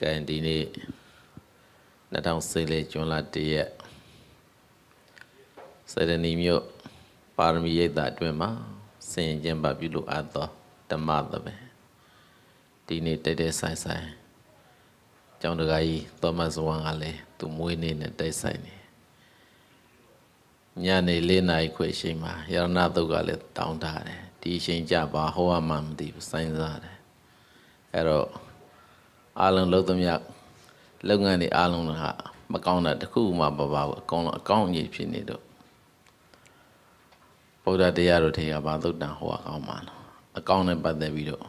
ကဲဒီနေ့2014ကျွန်းလ1ရက်စရဏီမြို့ ပါရမီရိပ်သာအတွင်းမှာဆင်ကျင်ပါပြုလုပ်အပ်သောဓမ္မသဘင်ဒီနေ့တဲတဲဆိုင်ဆိုင်ကျောင်းတကာကြီးသောမတ်ဇဝံကလည်းသူမွေးနေ့နဲ့တိုက်ဆိုင်နေညနေ၄နာရီခွဲအချိန်မှာရဏသုတ်ကလည်းတောင်းထားတယ်ဒီအချိန်ကြပါဟောရမှမသိဘူးစဉ်းစားတယ်အဲ့တော့အာလုံးလုံးသမ ्या လုပ်ငန်းတွေအာလုံးဟာမကောင်းတာတစ်ခုမှမပါဘူးအကောင်းလုံးအကောင်းကြီးဖြစ်နေတော့ဗုဒ္ဓတရားတို့ထေရဘာသုတ်တံဟောကောင်းပါလားအကောင်းနဲ့ပတ်သက်ပြီးတော့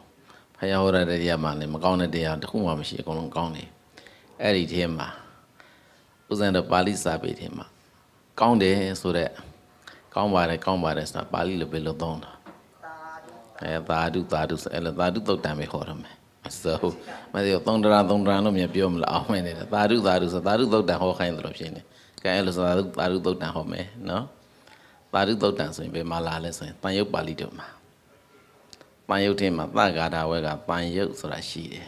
ဖယားဟောတဲ့တရားမှလည်းမကောင်းတဲ့တရားတစ်ခုမှမရှိအကုန်လုံးကောင်းတယ်အဲ့ဒီထဲမှာဥစဉ်တော့ပါဠိစာပေထဲမှာ ကောင်းတယ်ဆိုတော့ကောင်းပါတယ်ကောင်းပါတယ်ဆိုတာပါဠိလိုပဲလို့သုံးတာအဲသာဓုသာဓုဆိုအဲ့လိုသာဓုသုတ်တံပဲဟောရမယ်အစောမသိဘူးသုံးတရာသုံးတရာလို့မြန်ပြောမလားအောင်မင်းနေတာသာဓုသာဓုဆိုသာဓုသုတ်တန်ဟောခိုင်းသလိုဖြစ်နေကဲအဲ့လိုဆိုသာဓုသာဓုသုတ်တန်ဟောမယ်နော်သာဓုသုတ်တန်ဆိုရင်ဘယ်မှာလာလဲဆိုရင်တန်ယုတ်ပါဠိတို့မှာတန်ယုတ်ထဲမှာသဂါထာဝဲကတန်ယုတ်ဆိုတာရှိတယ်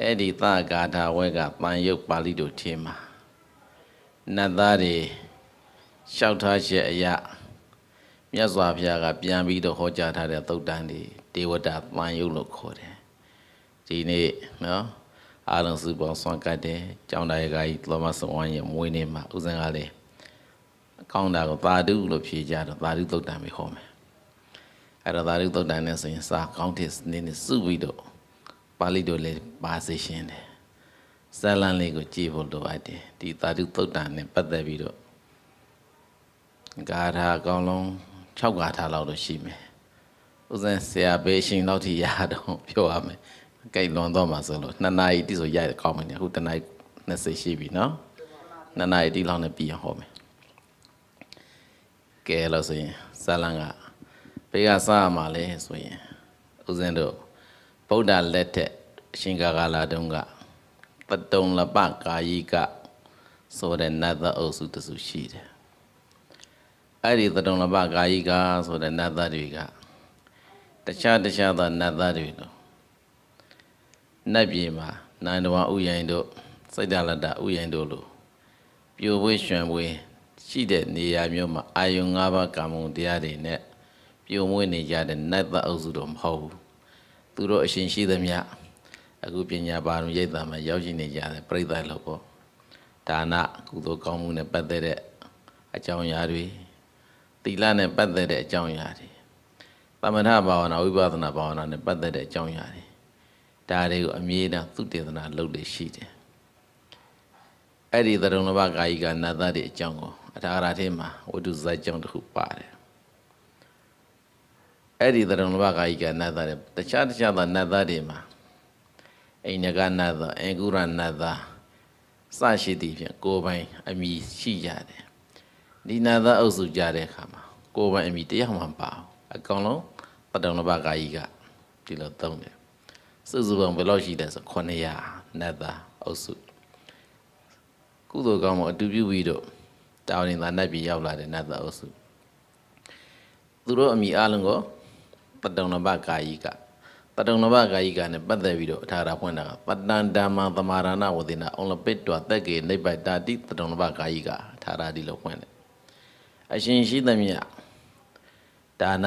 အဲ့ဒီသဂါထာဝဲကတန်ယုတ်ပါဠိတို့ထဲမှာနတ်သားတွေလျှောက်ထားချက်အရာမြတ်စွာဘုရားကပြန်ပြီးတော့ဟောကြားထားတဲ့သုတ်တန်တွေဒေဝတာပန်ယုတ်လို့ခေါ်တယ်ဒီနေ့နော်အားလုံးစုပေါင်းဆွမ်းကတ်တယ်ကျောင်းသားရကကြီးလောမဆွမ်းရဲ့မွေးနေ့မှာဥစဉ်ကလည်းအကောင်းတာကိုသာဓုလို့ဖြေကြတော့သာဓုသုတ်တံပဲဟောမယ်အဲ့တော့သာဓုသုတ်တံနဲ့ဆိုရင်စာကောင်းတဲ့နည်းနဲ့စုပြီးတော့ပါဠိတော်လည်းပါစေရှင်တယ်ဇာလန်လေးကိုကြည်ဖို့လိုအပ်တယ်ဒီသာဓုသုတ်တံနဲ့ပတ်သက်ပြီးတော့ဂါထာအကောင်းလုံး6ဂါထာလောက်တော့ရှိမယ်ဥစဉ်ဆရာဘေးရှင်လောက်ထိရတော့ပြောရမယ်ကဲလွန်တော့မှာဆိုလို့နှစ်နာရီတိဆိုရရကောင်းမယ်အခုတစ်နာရီ20ရှိပြီနော်နှစ်နာရီတိလောက်နဲ့ပြီးအောင်ဟောမယ်ကဲလို့ဆိုရင်ဇာလန်ကဘေးကစရမှာလဲဆိုရင်ဦးဇင်းတို့ဗုဒ္ဓလက်ထက်အရှင်ကာကလာတုန်းကပတုံလပကာယိကဆိုတဲ့နတ်သားအုပ်စုတစုရှိတယ်အဲ့ဒီသတုံလပကာယိကဆိုတဲ့နတ်သားတွေကတခြားတခြားသောနတ်သားတွေလို့နတ်ပြည်မှာနိုင်တော်ဥယျာဉ်တို့စိတ်တလတ္တဥယျာဉ်တို့လို ပြိုပွေးရွှင်ပွေးရှိတဲ့နေရာမျိုးမှာအာယုံ၅ပါးကာမုံတရားတွေနဲ့ပြိုမွေးနေကြတဲ့နတ်သားအုပ်စုတော့မဟုတ်ဘူးသူတို့အရှင်ရှိသမျှအခုပညာပါရုံရိပ်သာမှာရောက်ရှိနေကြတဲ့ပြိဿလို့ပေါ့ဒါနကုသိုလ်ကောင်းမှုနဲ့ပတ်သက်တဲ့အကြောင်းအရာတွေသီလနဲ့ပတ်သက်တဲ့အကြောင်းအရာတွေသမထဘာဝနာဝိပဿနာဘာဝနာနဲ့ပတ်သက်တဲ့အကြောင်းအရာတွေဒါတွေကိုအမြဲတမ်းသူတေသနာလုပ်လေရှိတယ်အဲ့ဒီသရုံလဘကာယိကနာသတိအကြောင်းကိုအထာရထဲမှာဝိတုဇာကြောင်းတစ်ခုပါတယ်အဲ့ဒီသရုံလဘကာယိကနာသတဲ့တခြားတခြားသောနာသတွေမှာအိန္ဒကနာသအင်္ဂုရနာသစရှိသည်ဖြင့်ကိုယ်ပိုင် အမိရှိရတယ်ဒီနာသအုပ်စုကြတဲ့အခါမှာကိုယ်ပိုင်အမိတရားမှမပါဘူးအကောင်လုံးပတ္တံလဘကာယိကဒီလိုသုံးတယ်စုစုပေါင်းဘယ်လောက်ရှိတယ်ဆို900နတ်သားအုပ်စုကုသိုလ်ကောင်းမှုအတူပြုပြီးတော့တာဝန်သာနတ်ပြည်ရောက်လာတဲ့နတ်သားအုပ်စုသူတို့အမိအလုံးကို ပတုံနဘကာယိကပတုံနဘကာယိကနဲ့ပတ်သက်ပြီးတော့အထာရဖွင့်တာကပတန်ဓမ္မသမာရဏဝတိနာအုံလပိတောတက်ကေနိဗ္ဗတာတိပတုံနဘကာယိကအထာရဒီလို့ဖွင့်တယ်အရှင်ရှိသမျှဒါန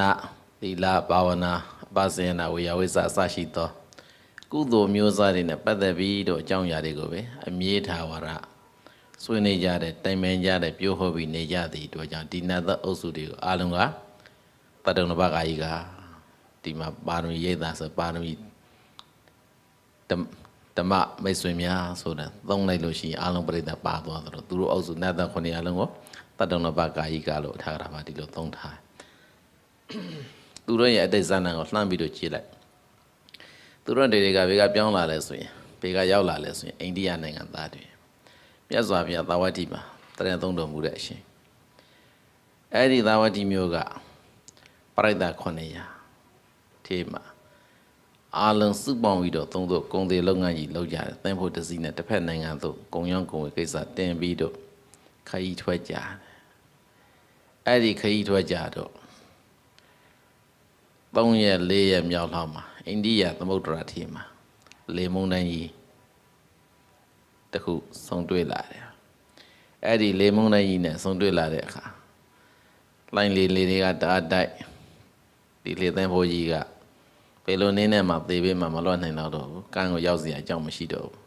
သီလဘာဝနာအပစေနာဝေယဝိစာအစရှိသောကုသိုလ်မျိုးစားတွေနဲ့ပတ်သက်ပြီးတော့အကြောင်းအရာတွေကိုပဲအမြဲထာဝရဆွေးနွေးကြတယ်တိုင်ပင်ကြတယ်ပြောဟောပြီးနေကြသည့်အတွက်ကြောင့်ဒီနတ်သက်အုပ်စုတွေကိုအလုံးကတတုံဘကာကြီးကဒီမှာပါရမီရိပ်သာဆိုပါရမီဓမ္မမိတ်ဆွေများဆိုတာသုံးလိုက်လို့ရှိရင်အလုံးပြိဿပါသွားသလိုသူတို့အုပ်စုနတ်သက်ခုနှစ်အလုံးကိုတတုံဘကာကြီးကလို့ထားတာပါဒီလိုသုံးထားသူတို့ရဲ့အတိတ်ဇာဏ်ကိုလှမ်းပြီးတော့ကြည့်လိုက်သူတို့တွေကဘေးကပြောင်းလာလဲဆိုရင်ဘေးကရောက်လာလဲဆိုရင်အိန္ဒိယနိုင်ငံသားတွေမြတ်စွာဘုရားသာဝတိမှာတရံသုံးတော်မူတဲ့အရှင်အဲ့ဒီသာဝတိမျိုးကပရိသတ်900ထေမှာအာလုံစုပေါင်းပြီးတော့သုံးသို့ကုန်သေးလုပ်ငန်းကြီးလုပ်ကြတယ်သင်ဖို့တစည်းနဲ့တစ်ဖက်နိုင်ငံသို့ကုန်ရောင်းကုန်ဝယ်ကိစ္စတင်ပြီးတော့ခရီးထွက်ကြတယ်အဲ့ဒီခရီးထွက်ကြတော့3ရက်4ရက်မြောက်လောက်မှာအိန္ဒိယသမုဒ္ဒရာထေမှာလေမုန်တိုင်းကြီးတခုဆုံတွေ့လာတယ်အဲ့ဒီလေမုန်တိုင်းကြီးနဲ့ဆုံတွေ့လာတဲ့အခါလိုင်းလေလေတွေကတအားတိုက်ဒီလေသင်းဖိုးကြီးကဘယ်လိုနင်းနဲ့မှသေပေးမှမလွတ်နိုင်တော့ဘူးကန်းကိုရောက်စရာအကြောင်းမရှိတော့ဘူး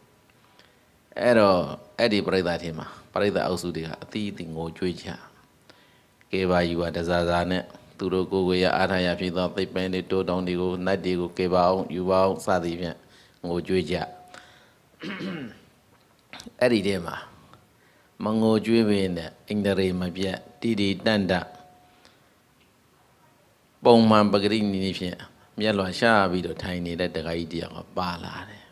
အဲ့တော့အဲ့ဒီပြိဿထင်မှာပြိဿအုပ်စုတွေကအသီးအသီးငိုကြွေးကြကေဘာယူကတစားစားနဲ့သူတို့ကိုယ်ကိုယ်ရအာထာရဖြစ်သောသိပ္ပံတွေတိုးတောင်းတွေကိုနတ်တွေကိုကေပါအောင်ယူပါအောင်စသည်ဖြင့်ငိုကြွေးကြအဲ့ဒီတည်းမှာမငိုကြွေးပင်နဲ့အင်္ဒရေမပြတ်တိတိတန့်တပုံမှန်ပဂရိနီနည်းဖြင့်မျက်လွန်ရှာပြီးတော့ထိုင်နေတဲ့တက္ကကြီးတရားကပါလာတယ်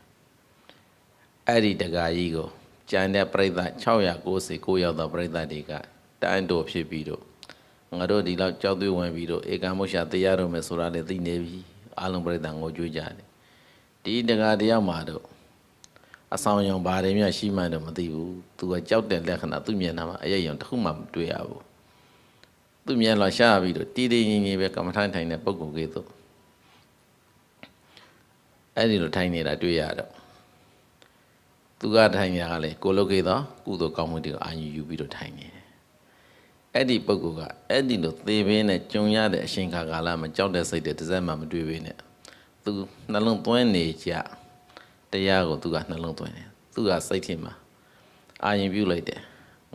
အဲ့ဒီတက္ကကြီးကိုကျန်တဲ့ပြိဿ690 900သောပြိဿတွေကတန်တိုဖြစ်ပြီးတော့ငါတို့ဒီလောက်ကြောက်သွေးဝင်ပြီးတော့ဧကမုရှာတရားတော်မယ်ဆိုတာလည်းသိနေပြီအလုံးပြိတ္တငိုကြွေးကြတယ်ဒီတကာတရားမှာတော့အဆောင်ရောင်ဘာတွေမြရှိမှန်းတော့မသိဘူးသူကကြောက်တဲ့လက္ခဏာသူ့မျက်နှာမှာအယိုက်ရောင်တစ်ခုမှမတွေ့ရဘူးသူ့မျက်နှာရှာပြီးတော့တည်တည်ငြိမ်ငြိမ်ပဲကမ္မထိုင်ထိုင်တဲ့ပုံကိုယ်ကဲတော့အဲ့ဒီလိုထိုင်နေတာ တွေ့ရတော့သူကထိုင်နေတာကလေကိုလုတ်ခဲ့တော့ကုသိုလ်ကောင်းမှုတွေကိုအာရုံယူပြီးတော့ထိုင်နေတယ်အဲ့ဒီပုဂ္ဂိုလ်ကအဲ့ဒီလိုသေပင်းနဲ့ကြုံရတဲ့အရှင်ခါကာလမှာကြောက်တဲ့စိတ်တွေတစ်စက်မှမတွေ့ဘဲနဲ့သူနှလုံးသွင်းနေကြတရားကိုသူကနှလုံးသွင်းတယ်သူကစိတ်ထင်မှာအာရင်ပြုလိုက်တယ်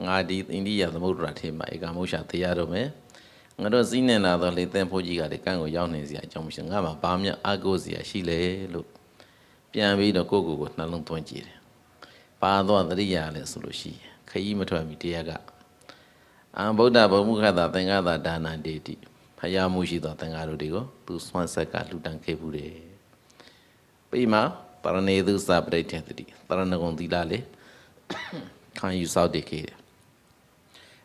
ငါဒီအိန္ဒိယသမုဒ္ဒရာထင်မှာဧကမုရှာတရားတော့မယ်ငါတို့စီးနေလာတော့လေသင်ဖို့ကြီးကလေကန့်ကိုရောက်နေစရာအကြောင်းမရှိငါမှဘာမှအကိုစရာရှိလေလို့ပြန်ပြီးတော့ကိုယ့်ကိုယ်ကိုနှလုံးသွင်းကြည့်တယ်ဘာသွားတရိယာလဲဆိုလို့ရှိရင်ခྱི་မထွက်မီတရားကအာဗုဒ္ဓဗုဒ္ဓခတာသင်္ဃတာဒါနတေတိဖယားမှုရှိသောသင်္ဃာတို့တွေကိုသူစွမ်းဆက်ကလှူဒန်းခဲ့ဘူးတယ်ပြီးမှပရဏေသုစပရိဋ္ဌေတိပရဏဂုံသီလလေခံယူဆောက်တည်ခဲ့တယ်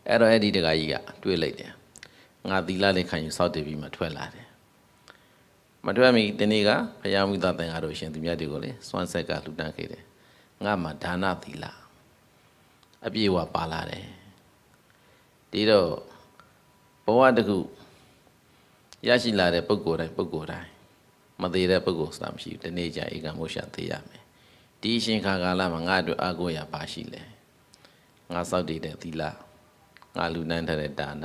အဲ့တော့အဲ့ဒီတကကြီးကတွေးလိုက်တယ်ငါသီလလေခံယူဆောက်တည်ပြီးမှထွက်လာတယ်မထွက်မီဒီနေ့ကဖယားမှုသောသင်္ဃာတို့ရှင်သူမြတ်တွေကိုလေစွမ်းဆက်ကလှူဒန်းခဲ့တယ်ငါမှာဒါနသီလအပြည့်အဝပါလာတယ်ဒီတော့ဘဝတစ်ခုရရှိလာတဲ့ပုဂ္ဂိုလ်တိုင်းပုဂ္ဂိုလ်တိုင်းမသေးတဲ့ပုဂ္ဂိုလ်စတာမရှိဘူးတနေ့ကျဧကမောရှသေးရမယ်ဒီအရှင်ခါကာလမှာငါ့အတွက်အာကိုရပါရှိလဲငါစောက်တည်တဲ့သီလငါလူနန်းထတဲ့ဒါန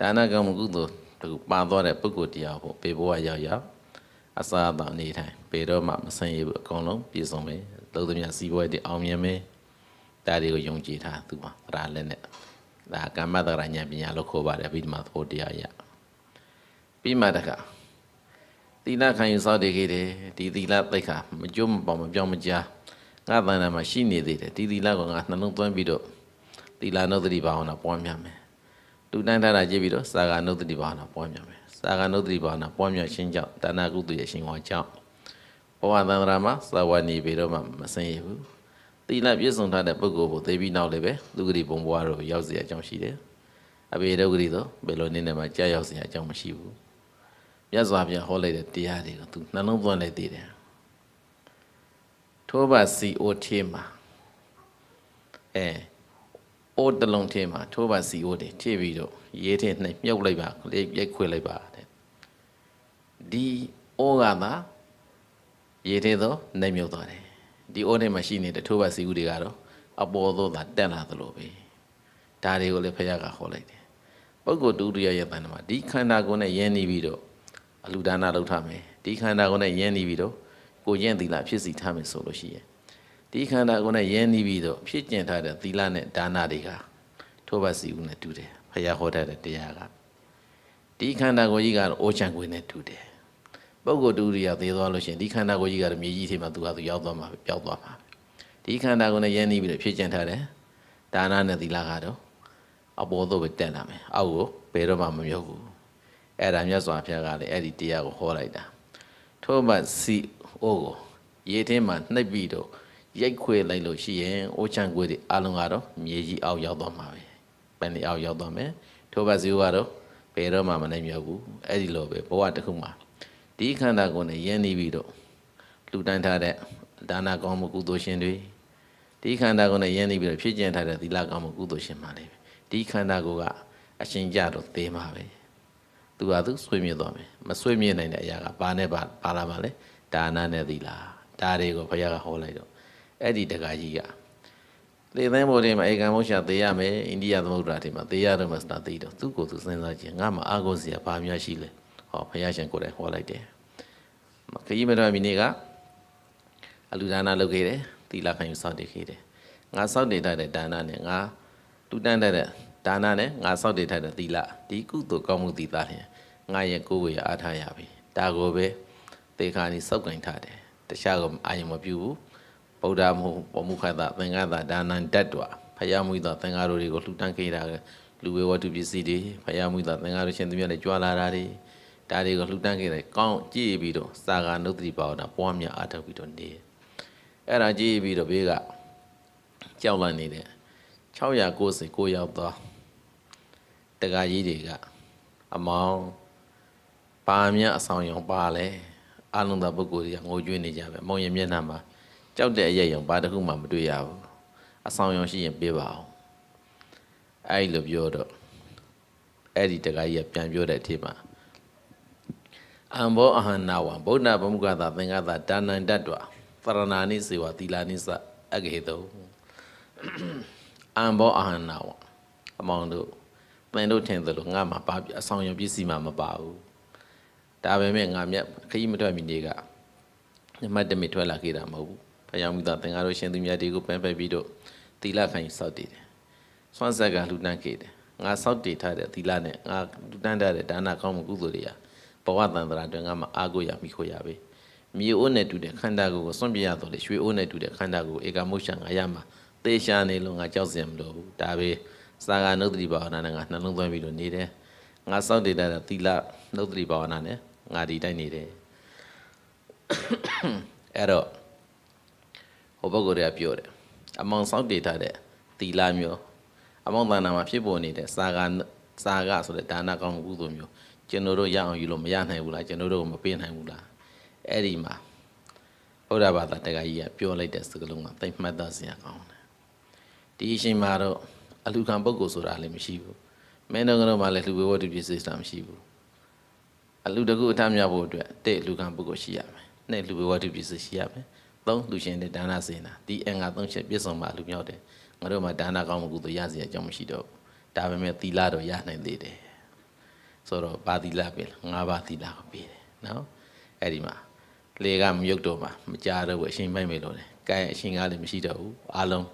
ဒါနကံမကုသိုလ်တကူပါသွားတဲ့ပုဂ္ဂိုလ်တရားဖို့ပေဘဝရောက်ရောက်အစာအသောက်နေတိုင်းပေတော့မှမဆင်းရဘူးအကုန်လုံးပြည့်စုံပဲသုံးသမျှစီးပွားတွေအောင်မြင်မယ်ဒါတွေကိုယုံကြည်ထားသူပါတရားလည်းနဲ့ဒါကမ္မတရဉာဏ်ပညာလို့ခေါ်ပါတယ်အဘိဓမ္မာသဘောတရားရပြီးမှတခါသီလခံယူစောင့်တည်ခဲ့တယ်ဒီသီလသိက္ခာမကြိုးမပေါမပြောင်းမကြားငါတဏ္ဍာမှာရှိနေသေးတယ်ဒီသီလကငါနှလုံးသွင်းပြီးတော့သီလနုဒ္ဓတိဘာဝနာပွားများမယ်လူတိုင်းထားတာကြည့်ပြီးတော့စာကနုဒ္ဓတိဘာဝနာပွားများမယ်စာကနုဒ္ဓတိဘာဝနာပွားများခြင်းကြောင့်တဏှာကုသိုလ်ရဲ့ရှင်ဟောကြောင့်ဘဝတန္တရာမှာသဝနေပြီးတော့မှမဆင်းရဘူးသီလပြည့်စုံထားတဲ့ပုဂ္ဂိုလ်ကိုသိပြီးနောက်လည်းပဲဒုက္ခဘုံဘွားတို့ရောက်เสียအကြောင်းရှိတယ်။အဘိဒုက္ခတို့ဘယ်လိုနည်းနဲ့မှကြားရောက်เสียအကြောင်းမရှိဘူး။မြတ်စွာဘုရားဟောလိုက်တဲ့တရားတွေကိုသူနှလုံးသွင်းလိုက်သေးတယ်။ထောဘစီအိုထေမှာအဲအိုတလုံးထေမှာထောဘစီအိုတွေထေပြီးတော့ရေးထဲနဲ့မြုပ်လိုက်ပါလေးရိုက်ခွေလိုက်ပါတဲ့။ဒီအိုကသာရေးထဲသောနေမြုပ်သွားတယ်ဒီအိုးထဲမှာရှိနေတဲ့ထိုးဘစီကူတွေကတော့အပေါ်သို့သာတက်လာသလိုပဲဒါတွေကိုလည်းဖခင်ကဟောလိုက်တယ်ပုဂ္ဂိုလ်ဒုတိယရဲ့တန်တမှာဒီခန္ဓာကိုယ်နဲ့ယဉ်နေပြီးတော့အလူဒါနာလုပ်ထားမယ်ဒီခန္ဓာကိုယ်နဲ့ယဉ်နေပြီးတော့ကိုယဉ်သီလဖြစ်စီထားမယ်ဆိုလို့ရှိရင်ဒီခန္ဓာကိုယ်နဲ့ယဉ်နေပြီးတော့ဖြစ်ကျင်ထားတဲ့သီလနဲ့ဒါနာတွေကထိုးဘစီကူနဲ့တူတယ်ဖခင်ဟောတတ်တဲ့တရားကဒီခန္ဓာကိုယ်ကြီးကတော့အိုးချံခွေနဲ့တူတယ်ပုဂ္ဂိုလ်တူရိယာသေသွားလို့ရှိရင်ဒီခန္ဓာကိုယ်ကြီးကတော့မြေကြီးထဲမှာသူကသူရောက်သွားမှာပဲပျောက်သွားမှာပဲဒီခန္ဓာကိုယ်နဲ့ယဉ်နေပြီးတော့ဖြည့်ကျင်ထားတယ်ဒါနနဲ့သီလကတော့အပေါ်တော့ပဲတက်လာမယ်အောက်ကိုဘယ်တော့မှမမြုပ်ဘူးအဲ့ဒါမြတ်စွာဘုရားကလည်းအဲ့ဒီတရားကိုဟောလိုက်တာထို့မှစီအိုးကိုရေထဲမှာနှိပ်ပြီးတော့ရိုက်ခွေလိုက်လို့ရှိရင်အိုးချန်ခွေတွေအလုံးကတော့မြေကြီးအောက်ရောက်သွားမှာပဲပန်ဒီအောက်ရောက်သွားမယ်ထို့ဘက်ဇီဝကတော့ဘယ်တော့မှမနိုင်မြောက်ဘူးအဲ့ဒီလိုပဲဘဝတစ်ခုမှာဒီခန္ဓာကိုယ်နဲ့ယဉ်နေပြီးတော့လူတန်းထားတဲ့ဒါနကောင်းမှုကုသိုလ်ရှင်တွေဒီခန္ဓာကိုယ်နဲ့ယဉ်နေပြီးတော့ဖြစ်ကျင်ထားတဲ့သီလကောင်းမှုကုသိုလ်ရှင်မှလည်းဒီခန္ဓာကိုယ်ကအရှင်ကြတော့သေးမှာပဲသူဟာသူဆွေးမြေ့သွားမယ်မဆွေးမြေ့နိုင်တဲ့အရာကဘာနဲ့ဘာပါလာပါလဲဒါနနဲ့သီလဒါတွေကိုဘုရားကဟောလိုက်တော့အဲ့ဒီတက္ကကြီးကလေသင်းဘုရင်မှာဧကံမောရှာသေရမယ်အိန္ဒိယသမုဒ္ဒရာထဲမှာသေရတော့မှစတာသေတော့သူ့ကိုယ်သူစဉ်းစားခြင်းငါမှအာကိုစရာဘာများရှိလဲဟောဘုရားရှင်ကိုယ်တိုင်ဟောလိုက်တယ်ခရီးမတော်မိနေကအလူဒါနာလုပ်ခဲ့တယ်သီလခံယူစောင့်တည်ခဲ့တယ်ငါစောင့်တည်တဲ့ဒါနာနဲ့ငါတူတန်းတဲ့ဒါနာနဲ့ငါစောင့်တည်တဲ့သီလဒီကုသိုလ်ကောင်းမှုသီလနဲ့ငါရဲ့ကိုယ်ဝေအားထားရပြီဒါကိုပဲတေခါနီစောက်ကင်ထားတယ်တခြားကအာရုံမပြုဘူးဗုဒ္ဓမဟုတ်ပမုခသသင်္ကသဒါနံတတ်တော်ဖယားမွေသောသင်္ကားတို့တွေကိုလှူဒန်းခဲ့တာလူဝေဝတ္ထုပစ္စည်းတွေဖယားမွေသောသင်္ကားတို့ရှင်သူများလည်းကြွာလာတာတွေဒါတွေကိုလှူဒန်းခဲ့တယ်ကောင်းကြည့်ပြီးတော့စာကာနုတိပါဝနာပွားများအားထုတ်ပြီးတော့နေအဲ့ဒါကြည့်ပြီးတော့ဘေးကကြောက်လန့်နေတယ်696ရောက်သွားတက္ကကြီးတွေက အမောင်းပါမြအဆောင်ရောင်ပါလဲအလုံးသားပုဂ္ဂိုလ်တွေကငိုကြွေးနေကြပဲမုံရမျက်နှာမှာကြောက်တဲ့အရက်ရောင်ဘာတစ်ခုမှမတွေ့ရဘူးအဆောင်ရောင်ရှိရင်ပြပါအောင်အဲ့လိုပြောတော့အဲ့ဒီတက္ကကြီးကပြန်ပြောတဲ့အထက်မှာအံဘောအဟနာဝံဗုဒ္ဓဗမုခသာသင်္ကသာဒါနန္တတ္တဝသရဏာနိစေဝသီလာနိသအဂဟေတောအံဘောအဟနာဝံအမောင်တို့သင်တို့ထင်သလိုငါမှာပါအဆောင်ရုံပစ္စည်းမှာမပါဘူးဒါပေမဲ့ငါမြတ်ခကြီးမထွက်မီနေကမြတ်တမီထွက်လာခဲ့တာမဟုတ်ဘူးဖယောင်းမိသားသင်္ကာတို့ရှင်သူမြတ်တွေကိုပန်းပက်ပြီးတော့သီလခိုင်စောက်တည်တယ်စွမ်းဆက်ကလှူဒန်းခဲ့တယ်ငါစောက်တည်ထားတဲ့သီလနဲ့ငါလှူဒန်းထားတဲ့ဒါနကောင်းမှုကုသိုလ်တွေရာဘဝတန်တရာတွင်ကမှအာကိုရမိခိုရပဲမြေအိုးနဲ့တူတဲ့ခန္ဓာကိုယ်ကိုစွန့်ပြရတော့လေရွှေအိုးနဲ့တူတဲ့ခန္ဓာကိုယ်ဧကမုတ်ရှံငါရမှာသေရှာနေလို့ငါကြောက်စရာမလိုဘူးဒါပဲစာကနုဒ္ဓိဘာဝနာနဲ့ငါနှလုံးသွင်းပြီးတော့နေတယ်ငါစောင့်တည်တဲ့သီလနုဒ္ဓိဘာဝနာနဲ့ငါဒီတိုင်းနေတယ်အဲ့တော့ဟိုဘက်ကိုတည်းကပြောတယ်အမောင်စောင့်တည်ထားတဲ့သီလမျိုးအမောင်တဏ္ဍာမှာဖြစ်ပေါ်နေတဲ့စာကစာကဆိုတဲ့ဒါနကောင်းကုသိုလ်မျိုးကျွန်တော်တို့ရအောင်ယူလို့မရနိုင်ဘူးလားကျွန်တော်တို့မပေးနိုင်ဘူးလားအဲ့ဒီမှာဘုရားဘာသာတရားကြီးကပြောလိုက်တဲ့စကားလုံးကသိမှတ်သားစရာကောင်းတယ်ဒီအချိန်မှာတော့အလူခံပုဂ္ဂိုလ်ဆိုတာလည်းမရှိဘူးမင်းတို့ကတော့မှလည်းလူဝေဝတ္တပြည့်စုံတာမရှိဘူးအလူတကူအထမြောက်ဖို့အတွက်တဲ့လူခံပုဂ္ဂိုလ်ရှိရမယ်နဲ့လူဝေဝတ္တပြည့်စုံရှိရမယ်သုံးလူရှင်တဲ့ဒါနစေနာဒီအင်္ဂါသုံးချက်ပြည့်စုံမှလူမြောက်တယ်ငါတို့မှဒါနကောင်းမှုကုသိုလ်ရစီအကြောင်းမရှိတော့ဘူးဒါပေမဲ့သီလတော့ရနိုင်သေးတယ်ဆိုတော့ဘာသီလပေးလားငါးပါးသီလကိုပေးတယ်နော်အဲ့ဒီမှာလေကမြုပ်တော့မှာမကြတော့ဘူးအရှင်မိုက်မေလို့တယ်ကဲအရှင်ကလည်းမရှိတော့ဘူးအလုံး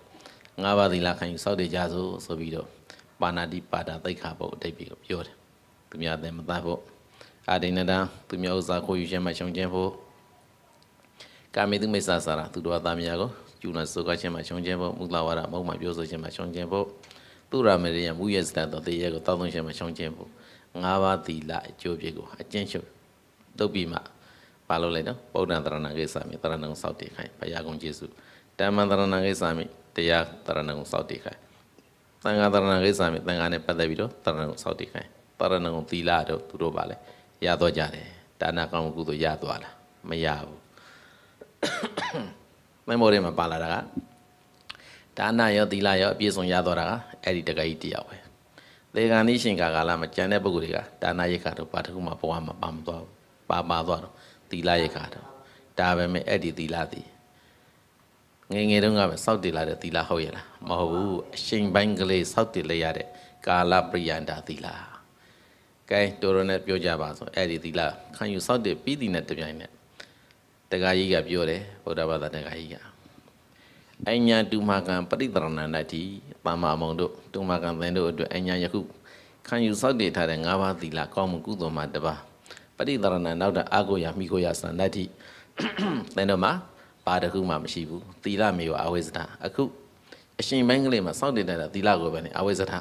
ငါးပါးသီလခံယူစောင့်တည်ကြစို့ဆိုပြီးတော့ပါဏာတိပါဒသိက္ခာပုတ်အတိတ်ပြီးကိုပြောတယ်သူများသင်မသားဖို့အာဒိဏဒံသူများဥစ္စာခိုးယူခြင်းမှရှုံခြင်းဖို့ကာမေတုမိစ္ဆာစာရာသူတော်သားများကိုကျူနာစောကခြင်းမှရှုံခြင်းဖို့မူလဝါဒမုတ်မှပြောဆိုခြင်းမှရှုံခြင်းဖို့သူရမေရိယမူရစတတော်တေရကိုတောက်သွင်းခြင်းမှရှုံခြင်းဖို့၅ပါးသီလအကျိုးပြည့်ကိုအကျဉ်းချုပ်တုတ်ပြီးမှပါလို့လိုက်နော်ဗုဒ္ဓံတရဏဂိသမိတရဏံစောက်တိခိုင်ဘုရားကုံကျေစုတမ္မတရဏဂိသမိတရားတရဏံစောက်တိခိုင်သံဃာတရဏဂိသမိသံဃာနဲ့ပတ်သက်ပြီးတော့တရဏံစောက်တိခိုင်တရဏံသီလတို့သူတို့ပါလေရတော့ကြတယ်ဒါနကောင်းမှုကုသိုလ်ရသွားလားမရဘူးမမောရီမှာပါလာတာကဒါနရောသီလရောအပြည့်စုံရသွားတာကအဲ့ဒီတက္ကະကြီးတယောက်ပဲလေကံဤရှင်ကာကာလမှာကြံတဲ့ပုဂ္ဂိုလ်တွေကဒါနရိက္ခတို့ပါတခုမှဘဝမှာပါမသွားဘူးပါပါသွားတော့သီလရိက္ခတို့ဒါပဲမဲ့အဲ့ဒီသီလသည်ငယ်ငယ်တုန်းကပဲစောက်တည်လာတဲ့သီလဟုတ်ရဲ့လားမဟုတ်ဘူးအရှင်ပိုင်းကလေးစောက်တည်လေရတဲ့ကာလပရိယန္တာသီလကဲတော်တော်နဲ့ပြောကြပါဆိုအဲ့ဒီသီလခံယူစောက်တည်ပြီးတည်နဲ့တပြိုင်နက်တက္ကကြီးကပြောတယ်ဗုဒ္ဓဘာသာတက္ကကြီးကအညာတူမာကံပရိသရဏန္တတိပါမအမုံတို့တူမာကံသင်တို့အတွက်အညာယခုခံယူစောက်တည်ထားတဲ့၅ပါးသီလကောင်းမှုကုသိုလ်မှာတပါပရိသရဏနောက်တာအာကိုရာမိကိုရာစန္ဒတိသင်တို့မှာဘာတစ်ခုမှမရှိဘူးသီလမေယောအဝိဇ္ဇာအခုအရှင်မင်းကလေးမှာစောက်တည်ထားတဲ့သီလကိုပဲနဲ့အဝိဇ္ဇာ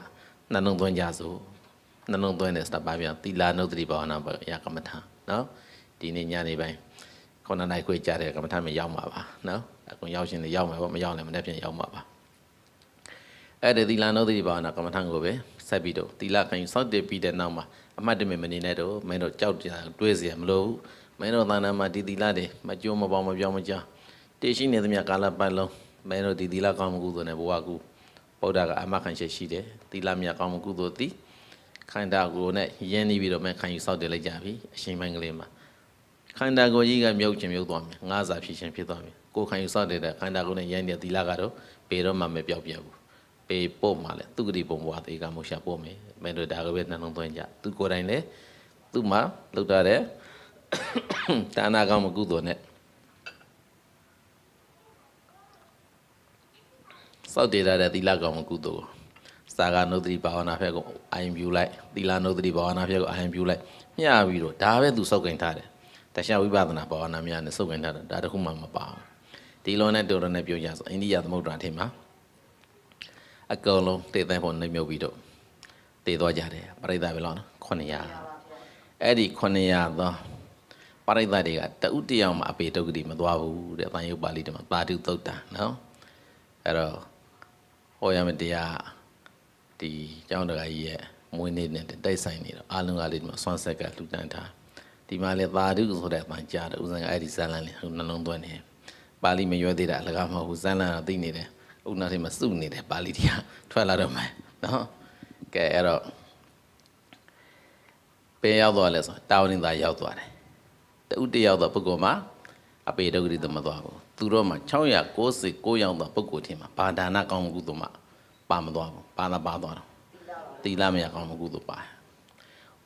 နှလုံးသွင်းကြစို့နှလုံးသွင်းတဲ့စတပါပြန်သီလနုဒတိဘာဝနာပါရကမ္မထာနော်ဒီနေ့ညနေပိုင်း9နာရီခွေကြတဲ့ကမ္မထာမြေရောက်မှာပါနော်အကုန်ရောက်ရှင်လည်းရောက်မယ်ပေါ့မရောက်လည်းမနေ့ပြန်ရောက်မှာပါအဲ့ဒီသီလနောသတိဘာဝနာကမ္မထံကိုပဲဆက်ပြီးတော့သီလခံယူစောင့်တည်ပြီးတဲ့နောက်မှာအမှတ်တမဲ့မနေနဲ့တော့မင်းတို့ကြောက်ကြတွေးเสียမလို့မင်းတို့သဏ္ဍာန်မှာဒီသီလတွေမကြိုးမပေါင်းမပြောင်းမကြောင်းတည်ရှိနေသမျှကာလပတ်လုံးမင်းတို့ဒီသီလကောင်းမှုကုသိုလ်နဲ့ဘဝကုဗုဒ္ဓကအမှတ်ခံချက်ရှိတယ်သီလမြတ်ကောင်းမှုကုသိုလ်သည်ခန္ဓာကိုယ်နဲ့ယဉ်နေပြီးတော့မင်းခံယူစောင့်တည်လိုက်ကြပြီအရှင်မင်းကလေးမှာခန္ဓာကိုယ်ကြီးကမြုပ်ခြင်းမြုပ်သွားမယ်ငါးစာဖြစ်ခြင်းဖြစ်သွားမယ်ကိုယ်ခံယူစတဲ့ခန္ဓာကိုယ်နဲ့ရိုင်းတဲ့သီလကတော့ဘယ်တော့မှမပြောက်ပြန်ဘူးပေပို့မှလည်းသူဂတိဘုံဘွားတေကမောရှာပို့မယ်မင်းတို့ဒါကပဲနှလုံးသွင်းကြသူကိုယ်တိုင်လည်းသူ့မှာလောက်တာတဲ့ဒါနာကောင်းမကုသိုလ်နဲ့စောက်တည်ရတဲ့သီလကောင်းမကုသိုလ်စာကနုဒတိဘာဝနာဖက်ကိုအာယံပြူလိုက်သီလနုဒတိဘာဝနာဖက်ကိုအာယံပြူလိုက်မျှပြီးတော့ဒါပဲသူစောက်ကင်ထားတယ်တခြားဝိပဿနာဘာဝနာများနဲ့စောက်ကင်ထားတာဒါတခုမှမပါဘူးဒီလိုနဲ့တူရနဲ့ပြောကြဆိုအိန္ဒိယသမုဒ္ဒရာထင်မှာအကုန်လုံးတည်သိဖို့နှိမ့်မြုပ်ပြီးတော့တည်သွားကြတယ်ပရိသတ်ပဲလောက်နော်900အဲ့ဒီ900သောပရိသတ်တွေကတဥတယောက်မှအပေတုတ်တိမသွားဘူးတဲ့အပိုင်းယုတ်ပါဠိတမှာပါတုသုတ်တာနော်အဲ့တော့ဟောရမယ့်တရားဒီเจ้าတော်ကြီးရဲ့မွေးနေ့နဲ့တိုက်ဆိုင်နေတော့အလုံးကလေးဒီမှာဆွမ်းဆက်ကလှူဒန်းတာဒီမှာလဲပါတုဆိုတဲ့အပိုင်းကြားတယ်ဥစဉ်ကအဲ့ဒီဇာလန်လေးနှလုံးသွင်းနေတယ်ပါဠိမရွယ်သေးတာအလကားမဟုတ်ဘူးဇန်လန်တော့သိနေတယ်ဥနာထဲမှာစုနေတယ်ပါဠိတရားထွက်လာတော့မယ်နော်ကဲအဲ့တော့ပင်ရောက်သွားလဲဆိုတာဝန်ရင်သာရောက်သွားတယ်တူတယောက်သောပုဂ္ဂိုလ်မှာအပေဒုက္ခတိသမသွားဘူးသူတို့မှာ696ရောက်သောပုဂ္ဂိုလ်ထင်မှာဘာဒါနကောင်းမှုကုသိုလ်မှာပါမသွားဘူးပါတာပါသွားတော့သီလမရကောင်းမှုကုသိုလ်ပါ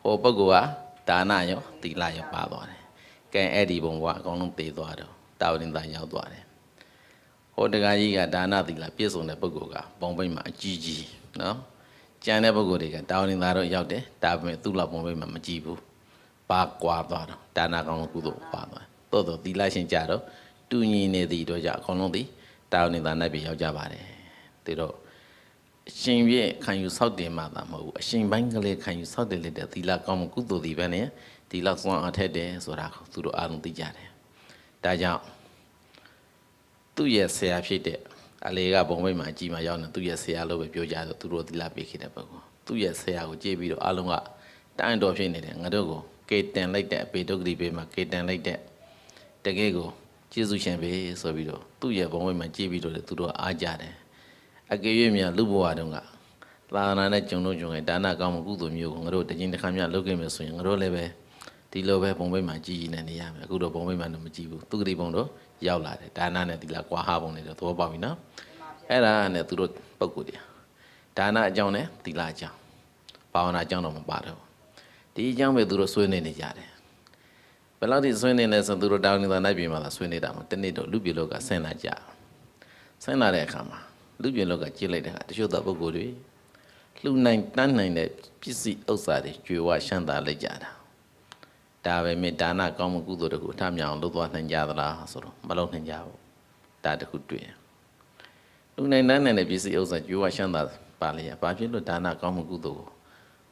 ဟိုပုဂ္ဂိုလ်ကဒါနရောသီလရောပါသွားတယ်ကဲအဲ့ဒီဘုံကအကောင်းလုံးပေးသွားတော့တာဝရင်တန်ရောက်သွားတယ်ဟောတရားကြီးကဒါနသီလပြည့်စုံတဲ့ပုဂ္ဂိုလ်ကပုံပိတ်မှာအကြီးကြီးနော်ကြံတဲ့ပုဂ္ဂိုလ်တွေကတာဝရင်သားတော့ရောက်တယ်ဒါပေမဲ့သူ့လောက်ပုံပိတ်မှာမကြည့်ဘူးပါကွာသွားတော့ဒါနာကောင်းကုသိုလ်ပါသွားတော်တော်သီလရှင်ကြတော့တူညီနေသည့်တို့ကြောင့်အကုန်လုံးသည်တာဝရင်သား၌ပြရောက်ကြပါတယ်ဒါတော့အရှင်ပြည့်ခံယူဆောက်တင်မှသာမဟုတ်ဘူးအရှင်ပိုင်းကလေးခံယူဆောက်တင်လက်တဲ့သီလကောင်းမှုကုသိုလ်ဒီပဲနဲ့ဒီလောက်စွမ်းအားထက်တယ်ဆိုတာသူတို့အားလုံးသိကြတယ်ဒါကြောင့်သူ့ရဲ့ဆရာဖြစ်တဲ့အလေကဘုံဘိတ်မှာအကြီးမှာရောက်နေသူ့ရဲ့ဆရာလို့ပဲပြောကြတော့သူတို့သီလပေးခဲ့တဲ့ပုဂ္ဂိုလ်သူ့ရဲ့ဆရာကိုကြည့်ပြီးတော့အလုံးကတိုင်တော်ဖြစ်နေတယ်ငါတို့ကိုကေတန်လိုက်တဲ့အပေဒုက္ခတိပေးမှာကေတန်လိုက်တဲ့တကယ်ကိုကျေးဇူးရှင်ပဲဆိုပြီးတော့သူ့ရဲ့ဘုံဘိတ်မှာကြည့်ပြီးတော့သူတို့အားကြတယ်အကယ်၍မြန်လူဘဝတုန်းကသာသနာနဲ့ဂျုံတို့ဂျုံရဲ့ဒါနကောင်းမှုကုသိုလ်မျိုးကိုငါတို့တခြင်းတစ်ခါမြလုပ်ခဲ့မယ်ဆိုရင်ငါတို့လည်းပဲဒီလိုပဲဘုံဘိမှန်ကြည်နေနေရမယ်အခုတော့ဘုံဘိမှန်တော့မကြည်ဘူးသူဂတိဘုံတော့ရောက်လာတယ်ဒါနနဲ့ဒီလာကွာဟဘုံနေတော့သဘောပေါက်ပြီနော်အဲ့ဒါနဲ့သူတို့ပုံကိုတရားဒါနအကြောင်းနဲ့ဒီလာအကြောင်းဘာဝနာအကြောင်းတော့မပါတော့ဒီအကြောင်းပဲသူတို့ဆွေးနွေးနေကြတယ်ဘယ်လောက်ထိဆွေးနွေးလဲဆိုသူတို့တောင်းနေတာနိုင်ပြည်မှာသာဆွေးနေတာမတနေ့တော့လူပြည်လောကဆင်းလာကြဆင်းလာတဲ့အခါမှာလူပြည်လောကကြည့်လိုက်တဲ့အခါတချို့သောပုဂ္ဂိုလ်တွေလှူနိုင်တန်းနိုင်တဲ့ပစ္စည်းဥစ္စာတွေကြွယ်ဝရှမ်းသာလိုက်ကြတာဒါပဲမေဒါနကောင်းမှုကုသိုလ်တခုထမြောင်လုပ်သွားနိုင်ကြသလားဆိုတော့မလုပ်နိုင်ကြဘူးဒါတခုတွေ့လူနိုင်နန်းနဲ့ပစ္စည်းဥစ္စာကြိုးဝရှမ်းသာပါလေဘာဖြစ်လို့ဒါနကောင်းမှုကုသိုလ်ကို